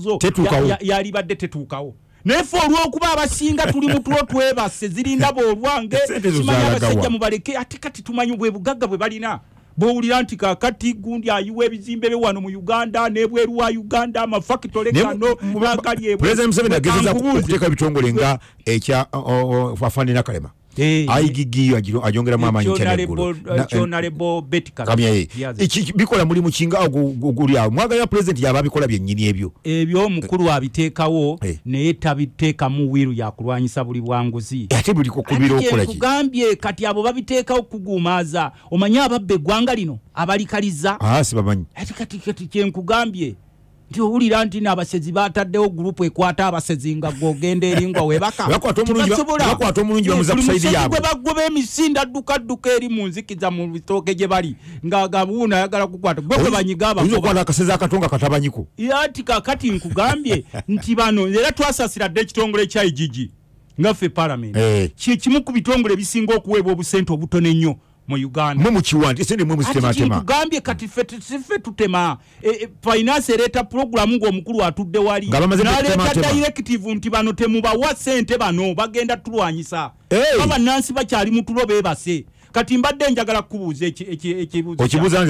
yalibadde tetuukawo nefe olwokuba abasinga tuli mutulo twebase zirindaba olwange kimanya abasajja mubaleke ate kati tumanyi bwe bugagga bwe balina bowulira nti kakati gundi ayiwa ebizimbe be wano mu uganda nebweru wa uganda amafactore kano agalyebwe pulezidenti museveni agezeza okuteeka ebitongole nga ekya afaanire nakalema ayigigiyoayongeramu amanyikyabikola mulimu kinga ogulyawo mwagalira purezidenti yaba bikola byenyini ebyo ebyo omukulu eh. abiteekawo eh. naye tabiteekamu wiru yakulwanyisa buli bwanguzi ate bulikkubirakugambye kati abo babiteekawo kugumaaza omanyi ababba eggwanga lino abalikaliza ah, sibamanyi kati kati kyenkugambye nti owulira nti naabasezi bataddewo gurupu ekwata abasezi nga gogenda eringa webakagwebagoba emisinda addukadduka eri munzikiza mu bitooke gye bali ngagabuuna ayagala kukwata gwekebanyigaabaati kakati nkugambye nti bano era twasasiradde ekitongole kya igigi ngaffe palamenti eh. kyekimu ku bitongole ebisinga okuweebwa obusente obutono ennyo mukiwantugambye kati ffe tutema e, e, finance ereta programu ngaomukulu atudde wali naleeta directive nti bano temubawa sente bano bagenda tulwanyisa abanansi bakyali mutulo bebase kati mbadde njagala kukubuuza ekibuzo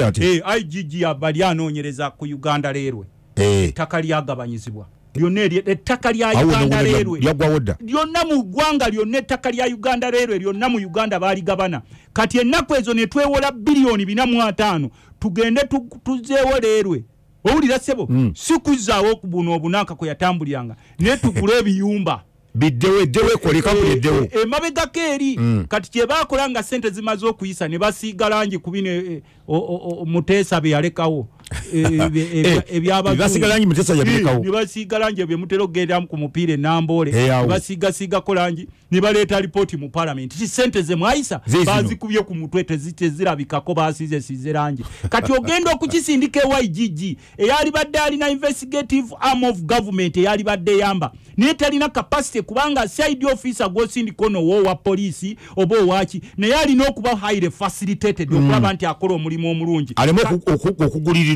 igg eh, abali anoonyereza ku uganda leerwe eh. ettaka lyagabanyizibwa lyonna ery ettaka lya uganda rerwe lyonna mu ggwanga lyonna ettaka lya uganda rerwe lyonna mu uganda baaligabana kati ennaku ezo ne twewola biriyoni 45 tugende tuzeewo rerwe owulira ssebo hmm. sikuzaawo okubuna obunaaka kwe yatambuliranga naye tugule ebiyumba e- e- emabegako eri hmm. kati kyebakola nga sente zimaze okuyisa ne basiiga langi kubino e- muteesa beyalekawo ebyabaibasiga eh, eh, eh, langi mutesa yabirekawo nibasiiga langi bye mutera okugenderamu ku mupiira enamboole nibasiigasiigako langi nibaleta alipooti mu paalamenti kisente ze mwayisa bazikubye ku mutwe tezirabikako basizesize langi kati ogenda okukisindika eyigg eyalibadde alina investigative arm of government eyalibadde eyamba naye talina capacity kubanga side officer gwosindika ono woowa poliisi oba owaki naye alina okuba highly facilitated mm. okulaba nti akola omulimu omulungi aleme okugulirira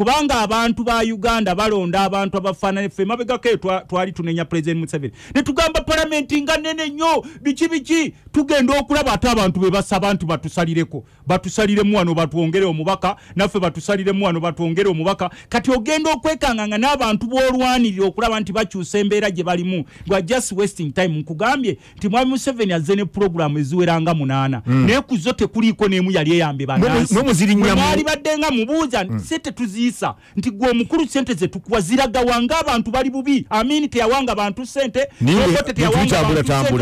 kubanga abantu ba uganda balonda abantu abafaanana ffe mabegakoeyo twali tunenya president museveni ne tugamba palamenti nga nene nnyo biki biki tugenda okulaba ate abantu bebasaba nti batusalireko batusaliremu wano batwongere omubaka naffe batusaliremu wano batwongere omubaka kati ogenda okwekanganga n'abantu b'olwanirira okulaba nti bakyusa embeera gye balimu gwa just westing time nkugambye nti mwami museveni azze ne puroguramu eziweranga munaana hmm. naye ku zo tekuliiko n'emu yali eyambe banansimwali badde nga mubuuza hmm. sente tuziisa nti gwe omukulu sente ze tukuwa ziragawa ngaabantu bali bubi amini teyawanga bantu sente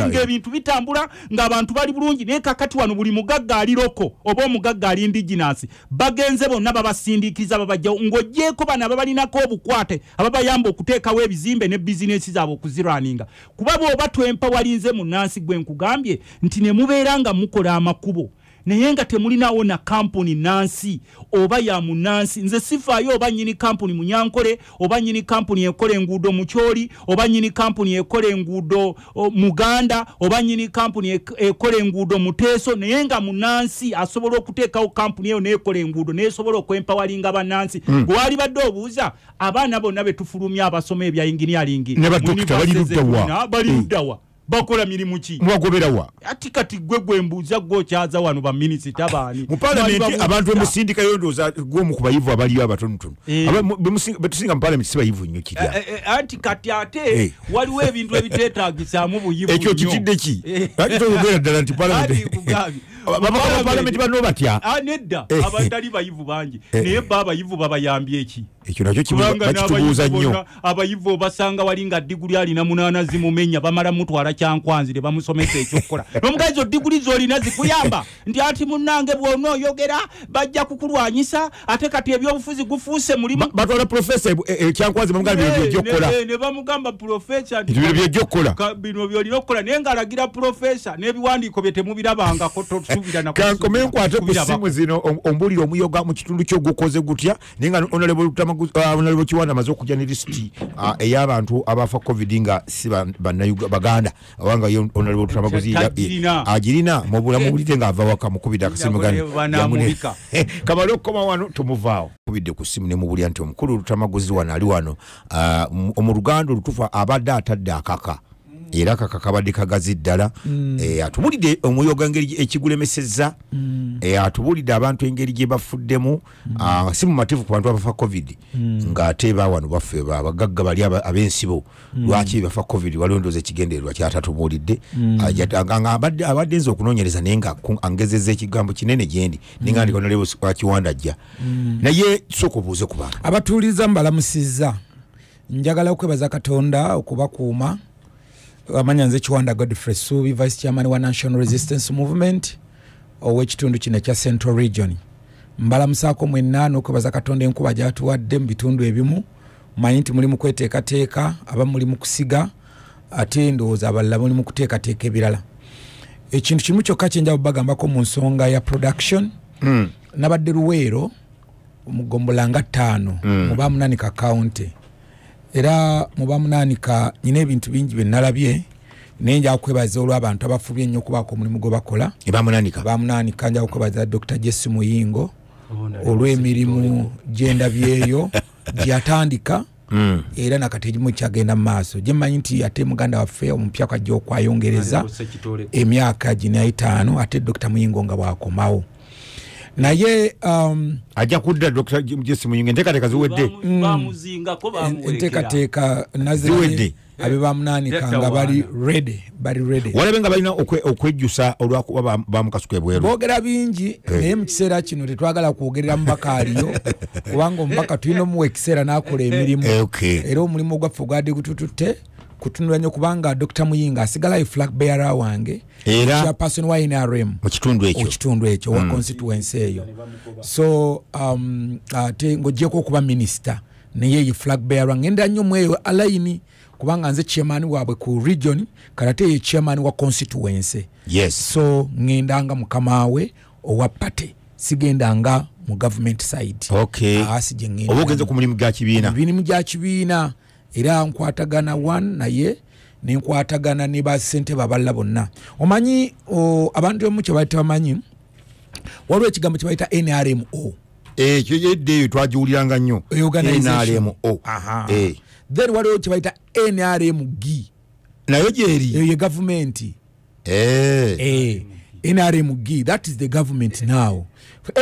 ng'ebintu bitambula ng'abantu bali bulungi naye kakati wano buli mugagga aliroko oba omugagga ali indiginansi bagenze bonna babasindikiriza babajjawo ngaogyeko bano ababalinako obukwate ababayamba okuteekawo ebizimbe ne bizinesi zaabwe okuzirwaninga kuba bwoba twempawalinze munansi gwenkugambye nti nemubeera nga mukola amakubo naye nga temulinawo na kampuni nansi oba ya munansi nze sifaayo oba nyini kampuni munyankole oba nyini kampuni ekola enguudo mukyoli oba nyini kampuni ekola enguudo muganda oba nyini kampuni ekola enguudo muteeso naye nga munansi asobola okuteekawo kampuni eyo nekola enguudo nesobola okwempawalinga bannansi gwe hmm. wali badde obuuza abaana bonna betufulumya abasoma ebya inginiaringi balidawa bakola mirimu ki mwagoberawa ati kati gwe gwembuuza gwokyaza wano baminisita bani mupalamenti abantu bemusindika yondoza gwomu ku bayivu abaliyo abatonotono betusinga mupalamenti sibayivu nnyo kirya anti kati ate waliwo ebintu ebitetagisamu buyivu ekyo kikidde ki ati togera ddala nti babakaba palamenti bano batya nedda abatali bayivu bangi naye ba abayivu babayambye eki ekyo nakyo bakitubuuza nnyo abayivu obasanga wali nga diguli alina munaana zimumenya bamala mutwala kyankwanzi ne bamusomesa ekyokukola nomugaizi odiguli zolina zikuyamba nti ati munange bwona oyogera bajja kukulwanyisa ate kati ebyobufuzi gufuuse mulimubatwala profesa ekyankwanzi e- e- ne bamugamba profesa bino byolina okukola naye ngaalagira profesa n'ebiwandiiko bye temubirabangako tosuubirakankome nkwate ku simu zino ombuulire omuyoga mu kitundu kyogukoze gutya naye nga onalebaolutama Ah, amaze okuja ne lisiti ah, ey'abantu abafa covid nga si bannabaganda obangaagirina eh, mubulamubulite ngaava waka mucovid kamale okukoma wano tumuvaawo kubidde ku simu nemubulya nti omukulu lutamaguzi wano ali wano omu ah, luganda olutufu abadde atadde akaka era kakakabadde kagazi ddala mm. eh, atubulidde omwoyo gwa ngeri ekigulemeseza mm. eh, atubulidde abantu engeri gye bafuddemu mm. ah, si mumativu ku bantu abafa covid ngaate bawano baffe abagagga bali ab'ensibo lwaki bafa covid walondooza ekigendererwa kyatatubulidde abadde nza okunonyereza naye ngaangezeza ekigambo kinene gyendi nenganikanolewakiwanda jja naye tusooka obuuze ku bantu abatuulizamu balamusizza njagala okwebaza katonda okubakuuma amanya nze kiwanda godfrey suubi vice chairman wa national resistance movement owekitundu kino ekya central region mbalamusaako mwenna n'okwebaza katonda enkuba gyatuwadde mu bitundu ebimu manyi nti muli mu kweteekateeka aba muli mu kusiga ate ndowooza abalala muli mu kuteekateeka ebirala ekintu kimu kyokka kyenjaba bagambako mu nsonga ya production hmm. nabadde luweero mugombolanga ttaano hmm. mubamunanika kawunti era muba munaanika nyina ebintu bingi byenalabye naye njakwebaza olwabantu abafubye ennyo okubaako omulimu gwebakola bamunaanika njakwebaza dr jess muyingo oh, olw'emirimu gyendabyeyo gyatandika mm. era nakati egimu kyagenda mu maaso gyemmanyi nti ate muganda waffe omupya kwajja okwayongereza emyaka ginaitaano ate dr muyingo nga bwakomawo naye um, ajja kudda dr jesimuyinga enteekateeka ziwedde mm. enteekateeka naziwedde abebamunanikanga bali redy bali redy walabe nga balina okwejjusa olwakuba bamukasuke bweru boogera bingi eh. naye mukiseera kino tetwagala kwogerera mubaka aliyo kubanga omubaka tulina omuwa ekiseera nakola emirimu eh, era omulimu gwaffe ogwadde gututtute kutunula nyo kubanga dr muyinga asigala ye flag bear wange era person wa nrm mukitundu ekyo mukitundu ekyo wa mm. constituency eyo so um ate ngoje ko kuba minister niye ye flag bear wange nda nyo mweyo alaini kubanga nze chairman wabwe ku region karate ye chairman wa constituency yes so ngendanga mukamawe owapate sigendanga mu government side okay asi jengine obugenze ku mulimu gya kibina mulimu gya kibina era nkwatagana one naye nenkwatagana ne basente babala bonna omanyi abantu emu kyebaite bamanyi waliwo ekigambo kyebaita nrmo ekyo eh, edda eyo twajiwuliranga nnyo nrmo eh. then waliwo kyebaita nrmg nayo gyeri yo ye gavumenti eh. nrmg that is the gavument now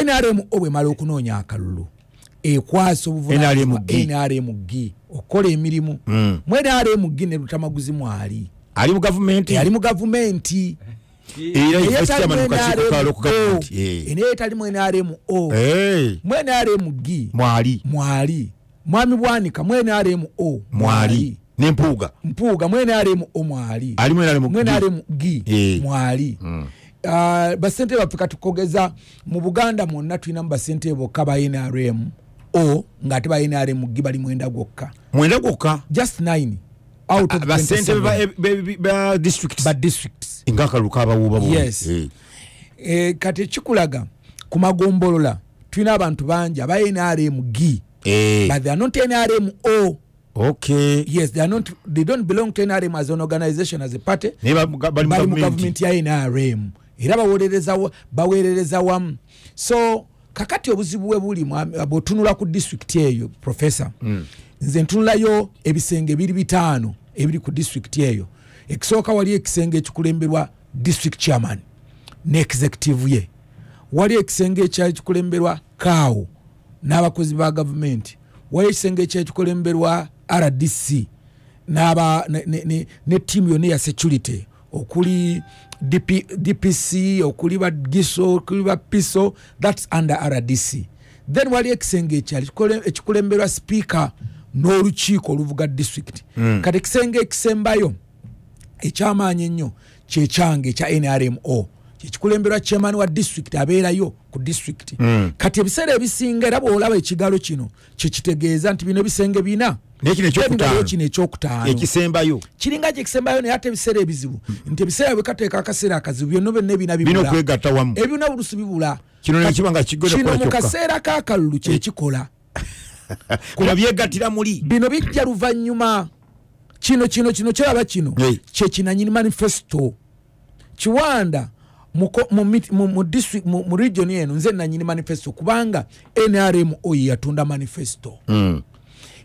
nrmo bwemala okunoonya akalulu ekwasa obuvunanrmg okukola emirimu mu nrmg nelutamaguzi mwali ali mugavumenti enaye talimu nrmo mu nrmg mwali mwami bwanika mu nrmo mwali nempuuga mpuuga mu nrmo mwali nrmg mwali basente baffe katukogeza mu buganda mwonna tulinamu basente boka ba nrm o ngate ba NRM mugiba li mwenda gwokka mwenda gwokka just 9 out of 27 ba sente ba, ba, ba districts ba districts ingaka lukaba wuba bwo yes eh hey. e, kate chikulaga ku magombolola tuina abantu banja ba NRM g hey. Eh. but they are not NRM o okay yes they are not they don't belong to NRM as an organization as a party neba bali mu government ya NRM era bawolereza bawolereza wam so kakati obuzibu we buli uh, bwotunula ku disitulikiti eyo profesa mm. nze ntunulayo ebisenge biri bitaano ebiri ku disitulikiti eyo ekisooka wali ekisenge ekikulemberwa district chairman ne executive ye wali ekisenge ekyali kikulemberwa kaawo n'abakozi ba gavumenti wali ekisenge ekyali kikulemberwa rdc ne tiamu yonna eya security okuli DP, dpc okuli ba giso okuli ba piso thats under rdc then waliyo ekisenge ekyali ekikulemberwa sipiika n'olukiiko oluvuga disitulikiti mm. kati ekisenge ekisembayo ekyamaanyi ennyo kyekyange ekya nrmo ekikulemberwa chairman wa district abeerayo ku district mm. kati ebiseera ebisinga era bwolaba ekigalo kino kyekitegeeza nti bino ebisenge bina kino ekyokutaano kiringa gyekisembayo naye ate ebiseera ebizibu mm. nti ebiseera bwekateeka akaseera akazibu byonna byonna ebina bibulawamu ebyona bulusi bibula kino mu kaseera kakalulu kyekikola eh. byegatira muli bino bijja luvanyuma kino kino kino kyaba kino kyekinanyini manifesto kiwanda hey. mu district mu region yenu nze nanyini manifesto kubanga nrm oyo yatunda manifesto hmm.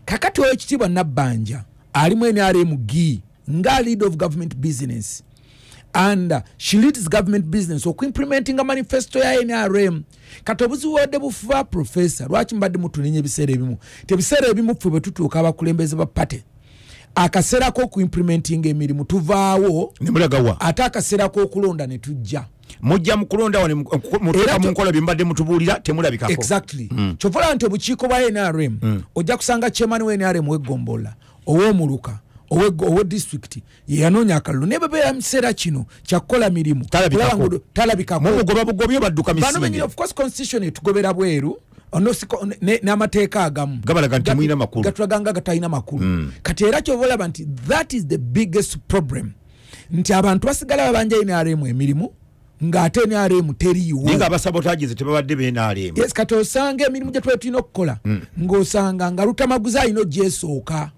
kakati owekitiibwa nabbanja alimu nrm g nga lead of government business and she leads government business okuimplementinga manifesto ya nrm kati obuzibuwadde bufuba profesa lwaki mbadde mutunenya ebiseera ebimu tebiseera ebimu fe bwetutuuka abakulembeze ba party akaseera k'okuimplimentinga emirimu tuvaawo ate akaseera k'okulonda ne tujja mujja mukulondaaexactly mm. kyovula nti obukiiko bwa nrm mm. ojja kusanga chairman wa nrm weggombolola owomuluka owedistrict yeyanoonya akalulu naye babeera mukiseera kino kyakukola mirimu talabikabano benyini of course constitution etugobera bweru n'amateeka agamu gatulaganga gatalina makulu hmm. kati era kyoba olaba nti that is the biggest problem nti abantu basigala babanja nrm emirimu ngaate nrm teriiwokati osanga emirimu gyetwe tulina okukola hmm. ngaosanga nga lutamaguzi alina ogyesooka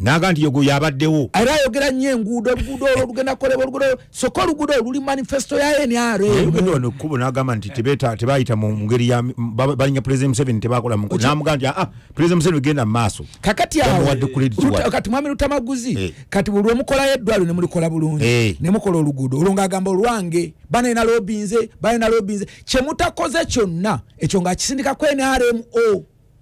naga nti yogoyo abaddewo era ayogera nnyo enguudo oluguudo olwo olugenda kukolebwa oluguudo soka oluguudo oluli manifesto ya nrlugendo wano kkubo nagamba nti tebayita mu ngeri ya balinya puresident museveni tebakola namuga nti aa ah, puresident museveni egenda mu maaso kakati awkati mwami lutamaguzi eh. kati buli lwemukolayo eddwaliro ne mulikola bulungi eh. nemukola oluguudo olwo ngaagamba olwange banaina lobinze banaina lobinze kyemutakoze kyonna ekyo ngaakisindikako nrmo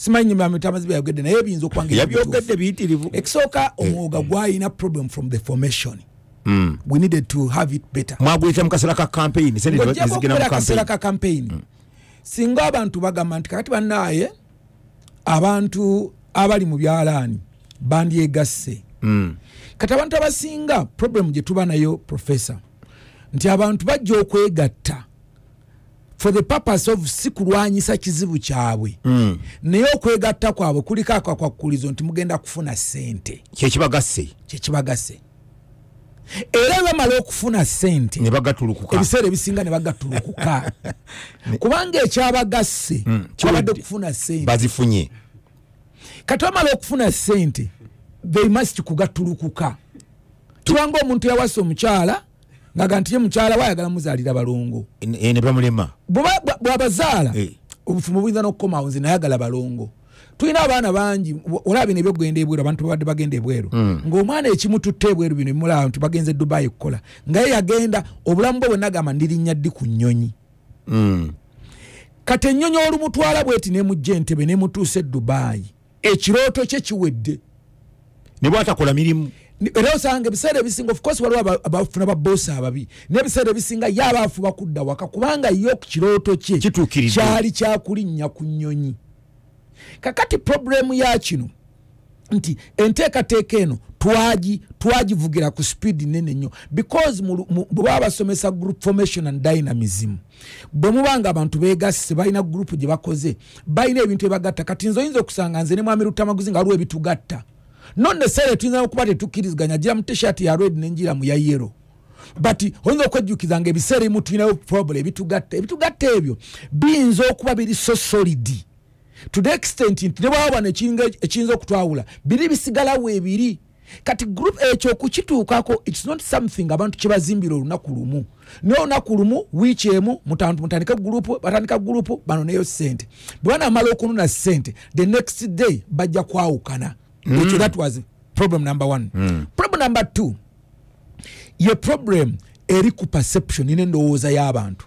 simanyi ya ugede na nyimba mitamazi byayogedde naye ebiyinza okwangira ekisoka biyitirivu mm. omwoga ina problem from the formation Mm. we needed to have it better mwagulita mukaseera ka campaign sendi kaseera ka campaign mm. singa abantu bagamba nti kakati bannaaye abantu abali mu byalaani bandyegasse mm. kati abantu abasinga problem gye tuba nayo profesa nti abantu bajja okwegatta for the purpose of sikulwanyisa kizibu kyabwe mm. naye okwegatta kwabwe kuliko akwa kwakkulizo nti mugenda kufuna sente kyekibagase kyekibagase era bamala okufuna sente ebiseera ebisinga ne bagatulukuka kubanga ekyabagasse hmm. kyabadde okufuna sente kati bamala okufuna sente they must kugatulukuka tuba ngaomuntu yawasa omukyala ngaga nti mukyala wayagala muzalira balongo bwabazaala obufumu eh. buyinza nokukomawo nze nayagala balongo tulina abaana bangi olaba bino ebyogenda ebweru abantu babadde bagenda ebweru hmm. ngaomwana ekimututa ebweru bino emulaba nti bagenze edubayi okukola ngaye yagenda obulamu bwe bwenagamba ndirinnya ddi ku nnyonyi hmm. kati ennyonyi olumutwala bweti nemujja entebe nemutuusa edubayi ekirooto kye kiwedde nebwatakola mirimu era osanga ebiseera ebisinga ofcourse waliwo abafuna babosi ababi nebiseera ebisinga ye aba afuba kudda waka kubanga ye kukirooto kye kyali kyakulinnya ku nnyonyi kakati purobulemu ya kino nti enteekateeka eno twagi twagivugira ku speedi nene nnyo because bwe baba basomesa group formation and dynamism bwe muba nga abantu begasse balina gurupu gye bakoze balina ebintu ebagatta kati nze oyinza okusanga nze ne mwami rutamaguzi nga waliwo ebitugatta nonesere tuyinza okuba tetukkiriziganya gira mu tshirt ya red nenjira mu yayero but oyinza okwejjukiza nga ebiseera ebimu tulinayo problem ebitugatta ebitugatta ebyo biyinza okuba biri so solidi to the extent nti nebwaba bwano ekiringa ekiyinza okutwawula biri bisigalawo ebiri kati group ekyo okukituukako its not something abantu kyebazimbire olunaku lumu naye olunaku lumu wiiki emu mutandike gurupu batandika gurupu bano neyo sente bwe banamala okununa sente the next day bajja kwawukana mm. which hmm. that was problem number one mm. problem number two ye problem eri ku perception nendowooza y'abantu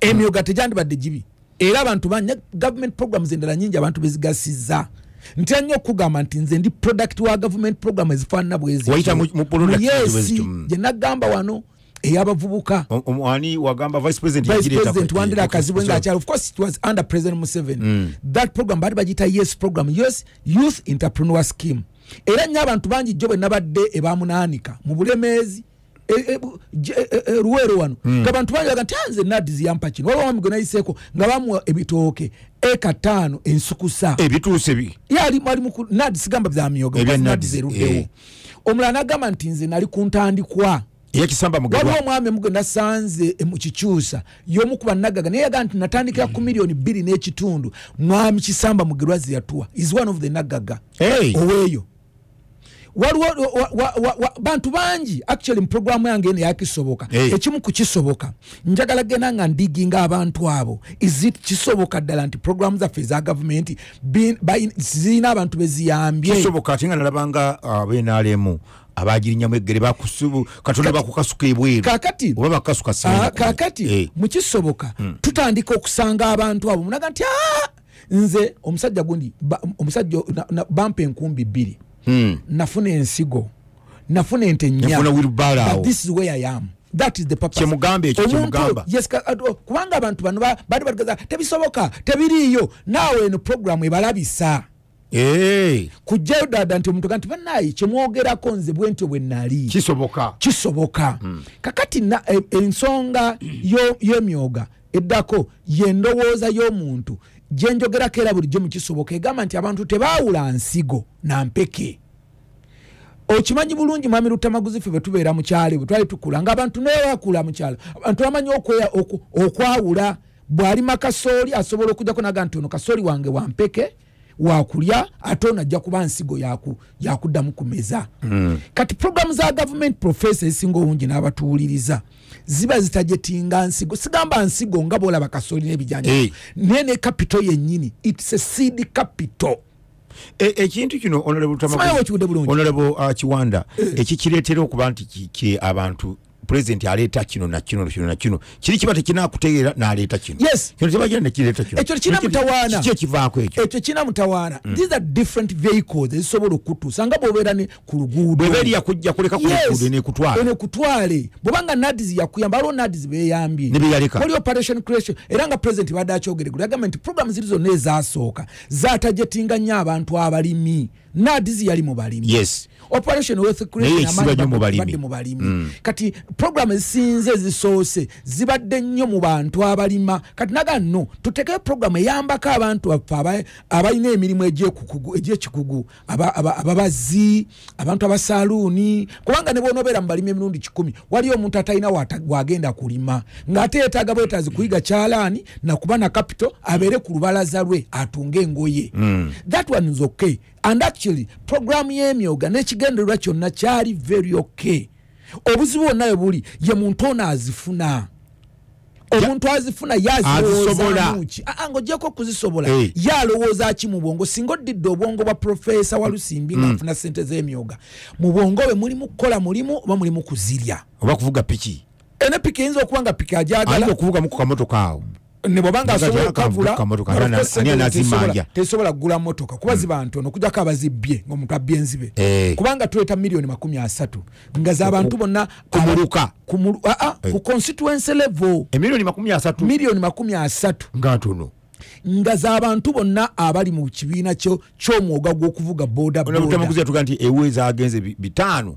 emyoga hmm. mm. tegyandibadde gibi era abantu banya government programs endala nyingi abantu bezigasizza ntera nnyo okugamba nti nze ndi product wa government program ezifaanana bwezi yesi gyenagamba wano eyabavubuka omwani wagamba vice president president wandira kazibwe nga kyalo of course it was under president museveni mm. that program baali bagiyita yes program yes youth entrepreneur scheme era nnyo abantu bangi jo bwenabadde ebamunaanika mu bulemeezi luwero e, e, e, wano mm. ngaabantu bangi aga nti anze ah, nadizi yampa kino waba wamigo nayiseeko nga bamuwa ebitooke eka taano ensukusa ebituuse eh, bi ye ali nadi sigamba eh, bya miyogo nadi erudewo eh. omulala nagamba nti nze nali ku ntandikwa waliwo omwami mugwe nasanze eh, mukikyusa yomukuba nagaga naye yagaa nti natandikira ku hmm. miliyoni bbiri n'ekitundu mwami kisamba mugerwa ziyatuwa is one of the nagaga oweeyo waliwo bantu bangi actually muprogramu yange eno yakisoboka ekimu kukisoboka njagala genda nga ndiginga abantu abo isit kisoboka ddala nti programu zaffe eza gavumenti zirina abantu beziyambyeoboka ate nga nalabanga ah, benalemu abagira inyama egere bakusubukatonda bakukasuka ebweru kakati oba bakasuka ah, kakati eh. mukisoboka hmm. tutandika okusanga abantu abo munaga nti a ah, nze omusajja gundi omusajja bampa enkumbi bbiri hmm. nafuna ensigo nafuna ente nyaam kubanga abantu bano bali bageza tebisoboka tebiriiyo naawe eno programu ebalabisa kujjayo dada nti omuntu kanti banaayi kyemwogerako nze bwentyo bwenali kisoboka hmm. kakati e, ensonga yemyoga eddako yendowooza y'omuntu gyenjogerako era bulijjo mukisoboka egamba nti abantu tebaawula nsigo nampeke okimanyi bulungi mwami lutamaguzi fe bwetubeera mukyalo bwe twali tukula nga abantu nebakula mukyalo abantu bamanyi okwawula bwali makasooli asobola okujjako naga nti ono kasooli wange wampeke wakulya ate ono ajja kuba nsigo yakuddamu kumeza mm. kati programu za gavument profesa ezisinga obungi n'abatuwuliriza ziba zitajetinga nsigo sigamba nsigo nga boolaba kasooli n'ebijanja naye ne kapito yennyini its seed capital e, ekintu kino onolebo uh, kiwanda eh. ekikireetera okuba nti abantu president aleta kino na kino na kino na kino kiri kiba na n'aleeta kino yes kino kiba kino nekireeta kino ekyo kinamutawaana kiki echo echo ekyo mutawana mm. these are different vehicles ezisobola okutuusa nga bw'obeera ne ni kurugudo bw'eba ya yakujja kuleka ku luguudo ene nekutwale bw'obanga nadizi yakuyamba waliwo nadizi beeyambye ne beyaleka waliwo operation creation era president badde akyogeregula yagamba nti programu ziri zonna ezasooka zaatajetinga nnyo abantu abalimi nadizi yali mu balimi yes operation wealth creation naye yesiba mu balimi mm. kati program esinze ezisoose zibadde nnyo mu bantu abalima kati naga nno tuteke program eyambako abantu baffe abalina emirimu egyekikugu ababazi abantu abasaluuni kubanga ne bonaobeera mu balima emirundi kikumi waliyo omuntu atalina wagenda kulima ng'ate yetaaga bwetazi kuyiga kyalaani nakuba na capital abeere ku lubalaza lwe atunge engoye hmm. that one is okay and actually program y'emyoga n'ekigendererwa kyonna kyali very okay obuzibu bwonna we buli ye muntu ono azifuna omuntu azifuna yazirowoozamuki aa nga ogyeko okuzisobola eh. yalowooza ki mu bwongo singa odidde obwongo bwa purofesa wa lusimbi ngaafuna mm. sente z'emyoga mu bwongo bwe mulimu kukola mulimu oba mulimu kuzirya oba kuvuga piki enepiki eyinza okuba nga piki ajagalaokuvugamukukamotoka awo nebwobanga asobolakavulatesobola kugula motoka kuba hmm. ziba ntono kujako abazibye ngaomuntu abbye enzibe eh. kubanga tuleta milioni 3 nga zabantu bonna kumuluka eh. ku constituency level eh, milioni 3 nga zabantu bonna abali mu kibiina kyo kyomwoga gwokuvuga bodaboda ewe zagenze bitaano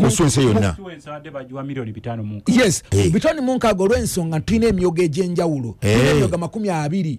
kunsnsyonaes bitoni munkaga olwensonga tulina emyogo egyenjawulo eh. emyoga makumi abiri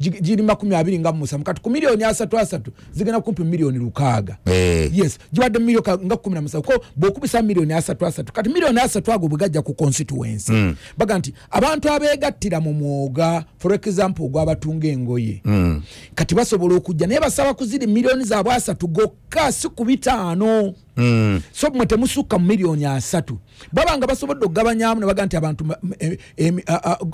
jiri makumi abiri nga musa mkati ku miliyoni asatu asatu zigenda kumpi miliyoni lukaga hey. Eh. yes gibadde miliyoni nga kumi na musanvu ko bwokubisa miliyoni asatu asatu kati miliyoni asatu ago bwe gajja ku constituency mm. baga nti abantu abeegattira mu mwoga for example ogw'abatunga engoye mm. kati basobola okujja naye basaba kuziri miliyoni za asatu gokka si ku bitaano Mm. so mwe temusukka mu miliyoni asatu baba nga basobodde okugabanyamu ne baga nti abantu eh, eh,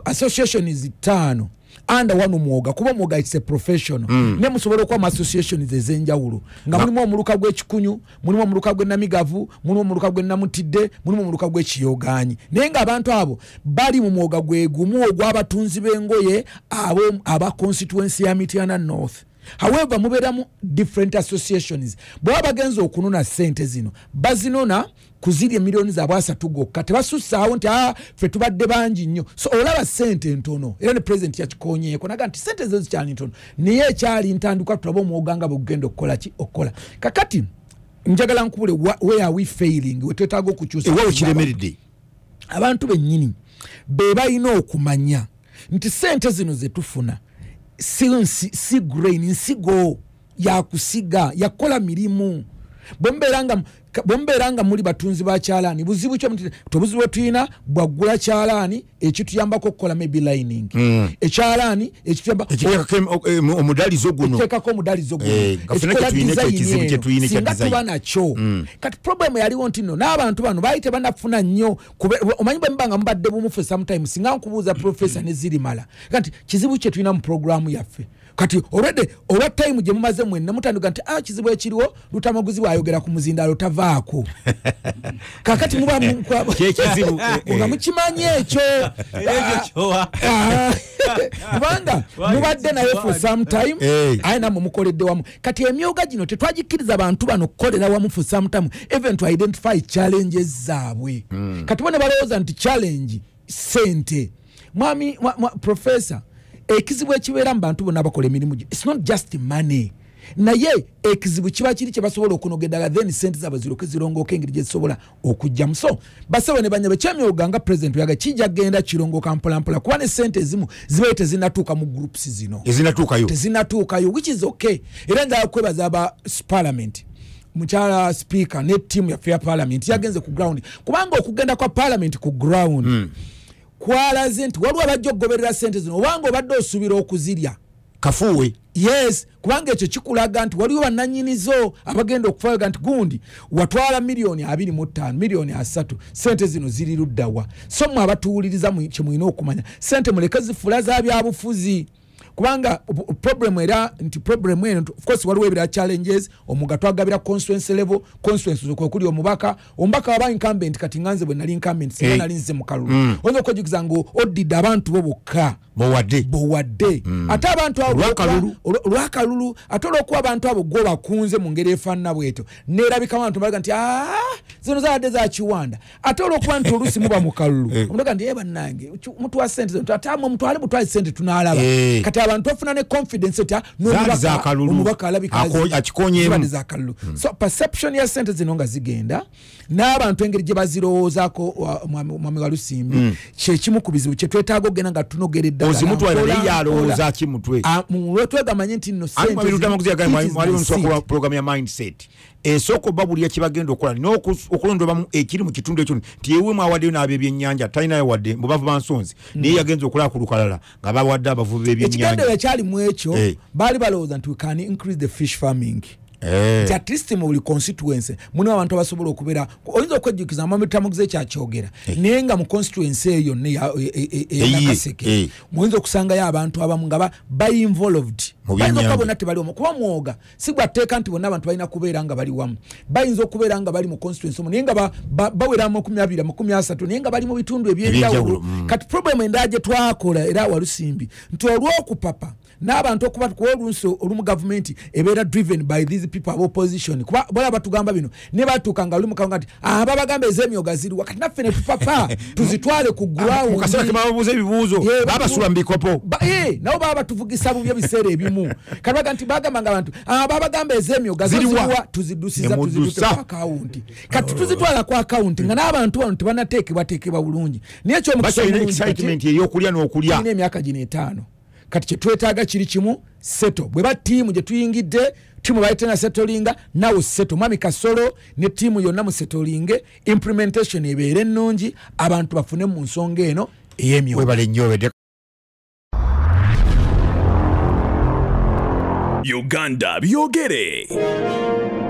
associations ttaano anda wano mwoga kuba mwoga its a professional mm. ne musobola okuba mu associations ezenjawulo nga mulimu omuluka gwekikunyu mulimu omuluka gwenamigavu mulimu omuluka gwenamutidde mulimu omuluka gwekiyoganyi naye ngaabantu abo bali mu mwoga gwegumu ogwabatunzi bengoye abo aba constituency ya mityana north however muberamu different associations bwewa bagenza okununa sente zino bazinona kuzirya emiliyoni zaabwe asatu gokka tebasusaawo nti aa ah, ffe tubadde bangi nnyo so olaba sente ntono era ne purezidenti yakikonyeeko naga nti sente ezo zikyali ntono naye ekyali ntandika tulaba omwoganga bwe gugenda okukolaki okukola kakati njagala nkubule where we failing wetwetaaga okukyusaewkiremeridde abantu bennyini be balina okumanya nti sente zino zetufuna sironsi si grain nsigo yakusiga yakola mirimu bwe mbeera nga bwemubeera nga muli batunzi ba kyalaani buzibu tobuzibu bwetulina bwaggula kyalaani ekituyambako okukola maybe lining hmm. ekyalaani ekituyambaomudalizo omudalizo gunosinga eh, tuba nakyo hmm. kati problemu yaliwo nti no n'abantu bano baali tebanafuna nnyo omanyi bwe mubanga mubadde bumufe sometimes singa nkubuuza profesa mala kanti kizibu kyetulina mu puroguramu yaffe kati olwedde olwa time gye mumaze mwenna mutandika nti a ah, kizibu ekiriwo lutamaguzi bwayogera ku muzindaalo tavaako kakati mubanga eh, eh. mukimanyi ekyo ah. kubanga mubadde naye for sometime aye namwe mukoledde wamu kati emyoga gino tetwagikkiriza bantu bano kukolera wamu for sometime even to identify challenges zaabwe hmm. kati bo ne balowooza nti challenge sente mwami profesa mwa, mwa, ekizibu ekibeera mu bantu bonna bakola emirimu gi itsnot just money naye ekizibu kiba kiri kyebasobola okunoga eddala then sente zaabwe ziroke zirongooka engeri gyezisobola okugjamu so basebe ne banyabe kyemyoga nga purezidenti yaga kijja genda kirongooka mpolampola kuba ne sente ezimu zibaye tezinatuuka mu groups zino tezinatuukayo which is ok era nzaa kwebaza aba parliament mukyala speaker ne tiamu yaffe ya parliament yagenze ku ground kubanga okugenda kwa parliament ku ground mm. kwalaze nti waliwo abajja okugoberera sente zino obanga obadde osuubira okuzirya kafuuwe yes kubanga ekyo kikulaga nti waliwo bannanyinizo abagenda okufaaga nti gundi watwala miliyoni 25 miliyoni 3 sente zino ziri luddawa so mwe abatuwuliriza kye mulina okumanya sente muleke zifula za byabufuzi kubanga problem era nti problem eno of course waliwo ebira challenges omuga twagabira constuence level constuence kwekuli omubaka omubaka waba incumbent kati nganze bwe nali incumbent singa nali nze mukalulu mm. oyinza okwejukiza nga odidde abantu bo bokka bowadde mm. ate abantu olwakalulu ate olwokuba abantu abo gwobakunze mu ngeri efaanana bwetyo neerabika abantu balaga nti aa ah, zino zaadde zakiwanda ate olwokuba nti olusi muba mukalulu omuntu aga nti ye eh, bannange mutwa sente zntate mwe mutwale butwali sente tunalaba kati ab abantu bafuna ne confidence ta nomubaka alabikaakikonyemuza akalulu hmm. so perception ya sente zino nga zigenda n'abantu engeri gye bazirowoozaako mwami wa lusimbi hmm. kyekimu ku bizibu kyetwetaaga okgenda nga tunogera eddalaozimutwaaeyalowoozakimutwe mulwetwegamanye nti nosmindset ensooka oba buli ekibagenda okukola nina okulondobamu ekiri mu kitundu ekyo nti ewemu awaddeyo n'aba ebyennyanja talinayo wadde mu bavu ba nsonzi hmm. naye yagenza okulaba ku lukalala nga bawadde abavubi ebyennyanjaekigendeo ekyali mu ekyo eh. baali balowooza nti we can increase the fish farming Eh. nti at least mu buli constituency muno abantu abasobola okubeera oyinza okwejjukiza amamitamu gize eh. naye nga mu constituency eyo yonna e- e- e- eh. muyinza okusangayo abantu abamu nga bainvolved bayinza okuba bonna tebali wamu kuba mwoga si gwa nti bonna abantu balina kubeera nga bali wamu bayinza okubeera nga bali mu constituency omu naye nga bawera makumi abiri makumi asatu naye nga bali mu bitundu eby'enjawulo mm. kati problem endala gye twakola era walusimbi nti olw'okupapa n'abantu okuba olunsi olumu gavumenti ebeera driven by these people abaopposition kuba bola batugamba bino ne batuuka nga lumu kaga nti ababagamba ah, ez'emyoga ziri wakati naffe ne tupapa tuzitwale ku ah, gulawundibabuuza ebibuuzo babasula mu bikopo nabo baba batuvugisa bubi ebiseera ebimu kabaga nti bagamba nga abantu ababagamba ah, ez'emyoga ziriwa tuzidusiza tuziduse ku akawunti kati oh. tuzitwala ku akawunti nga n'abantu bano tebanateekebwateekebwa bulungi naye ekyomukisoeyokulya n'okulya emyaka gino etaano kati kyetwetaaga kiri kimu seto bwe ba tiimu gye tuyingidde tiimu baitena setolinga nawe seto mwami kasolo ne tiimu yonna musetolinge implementation ebeera ennungi abantu bafune mu nsonga eno ey'emyoebalenyowede uganda byogere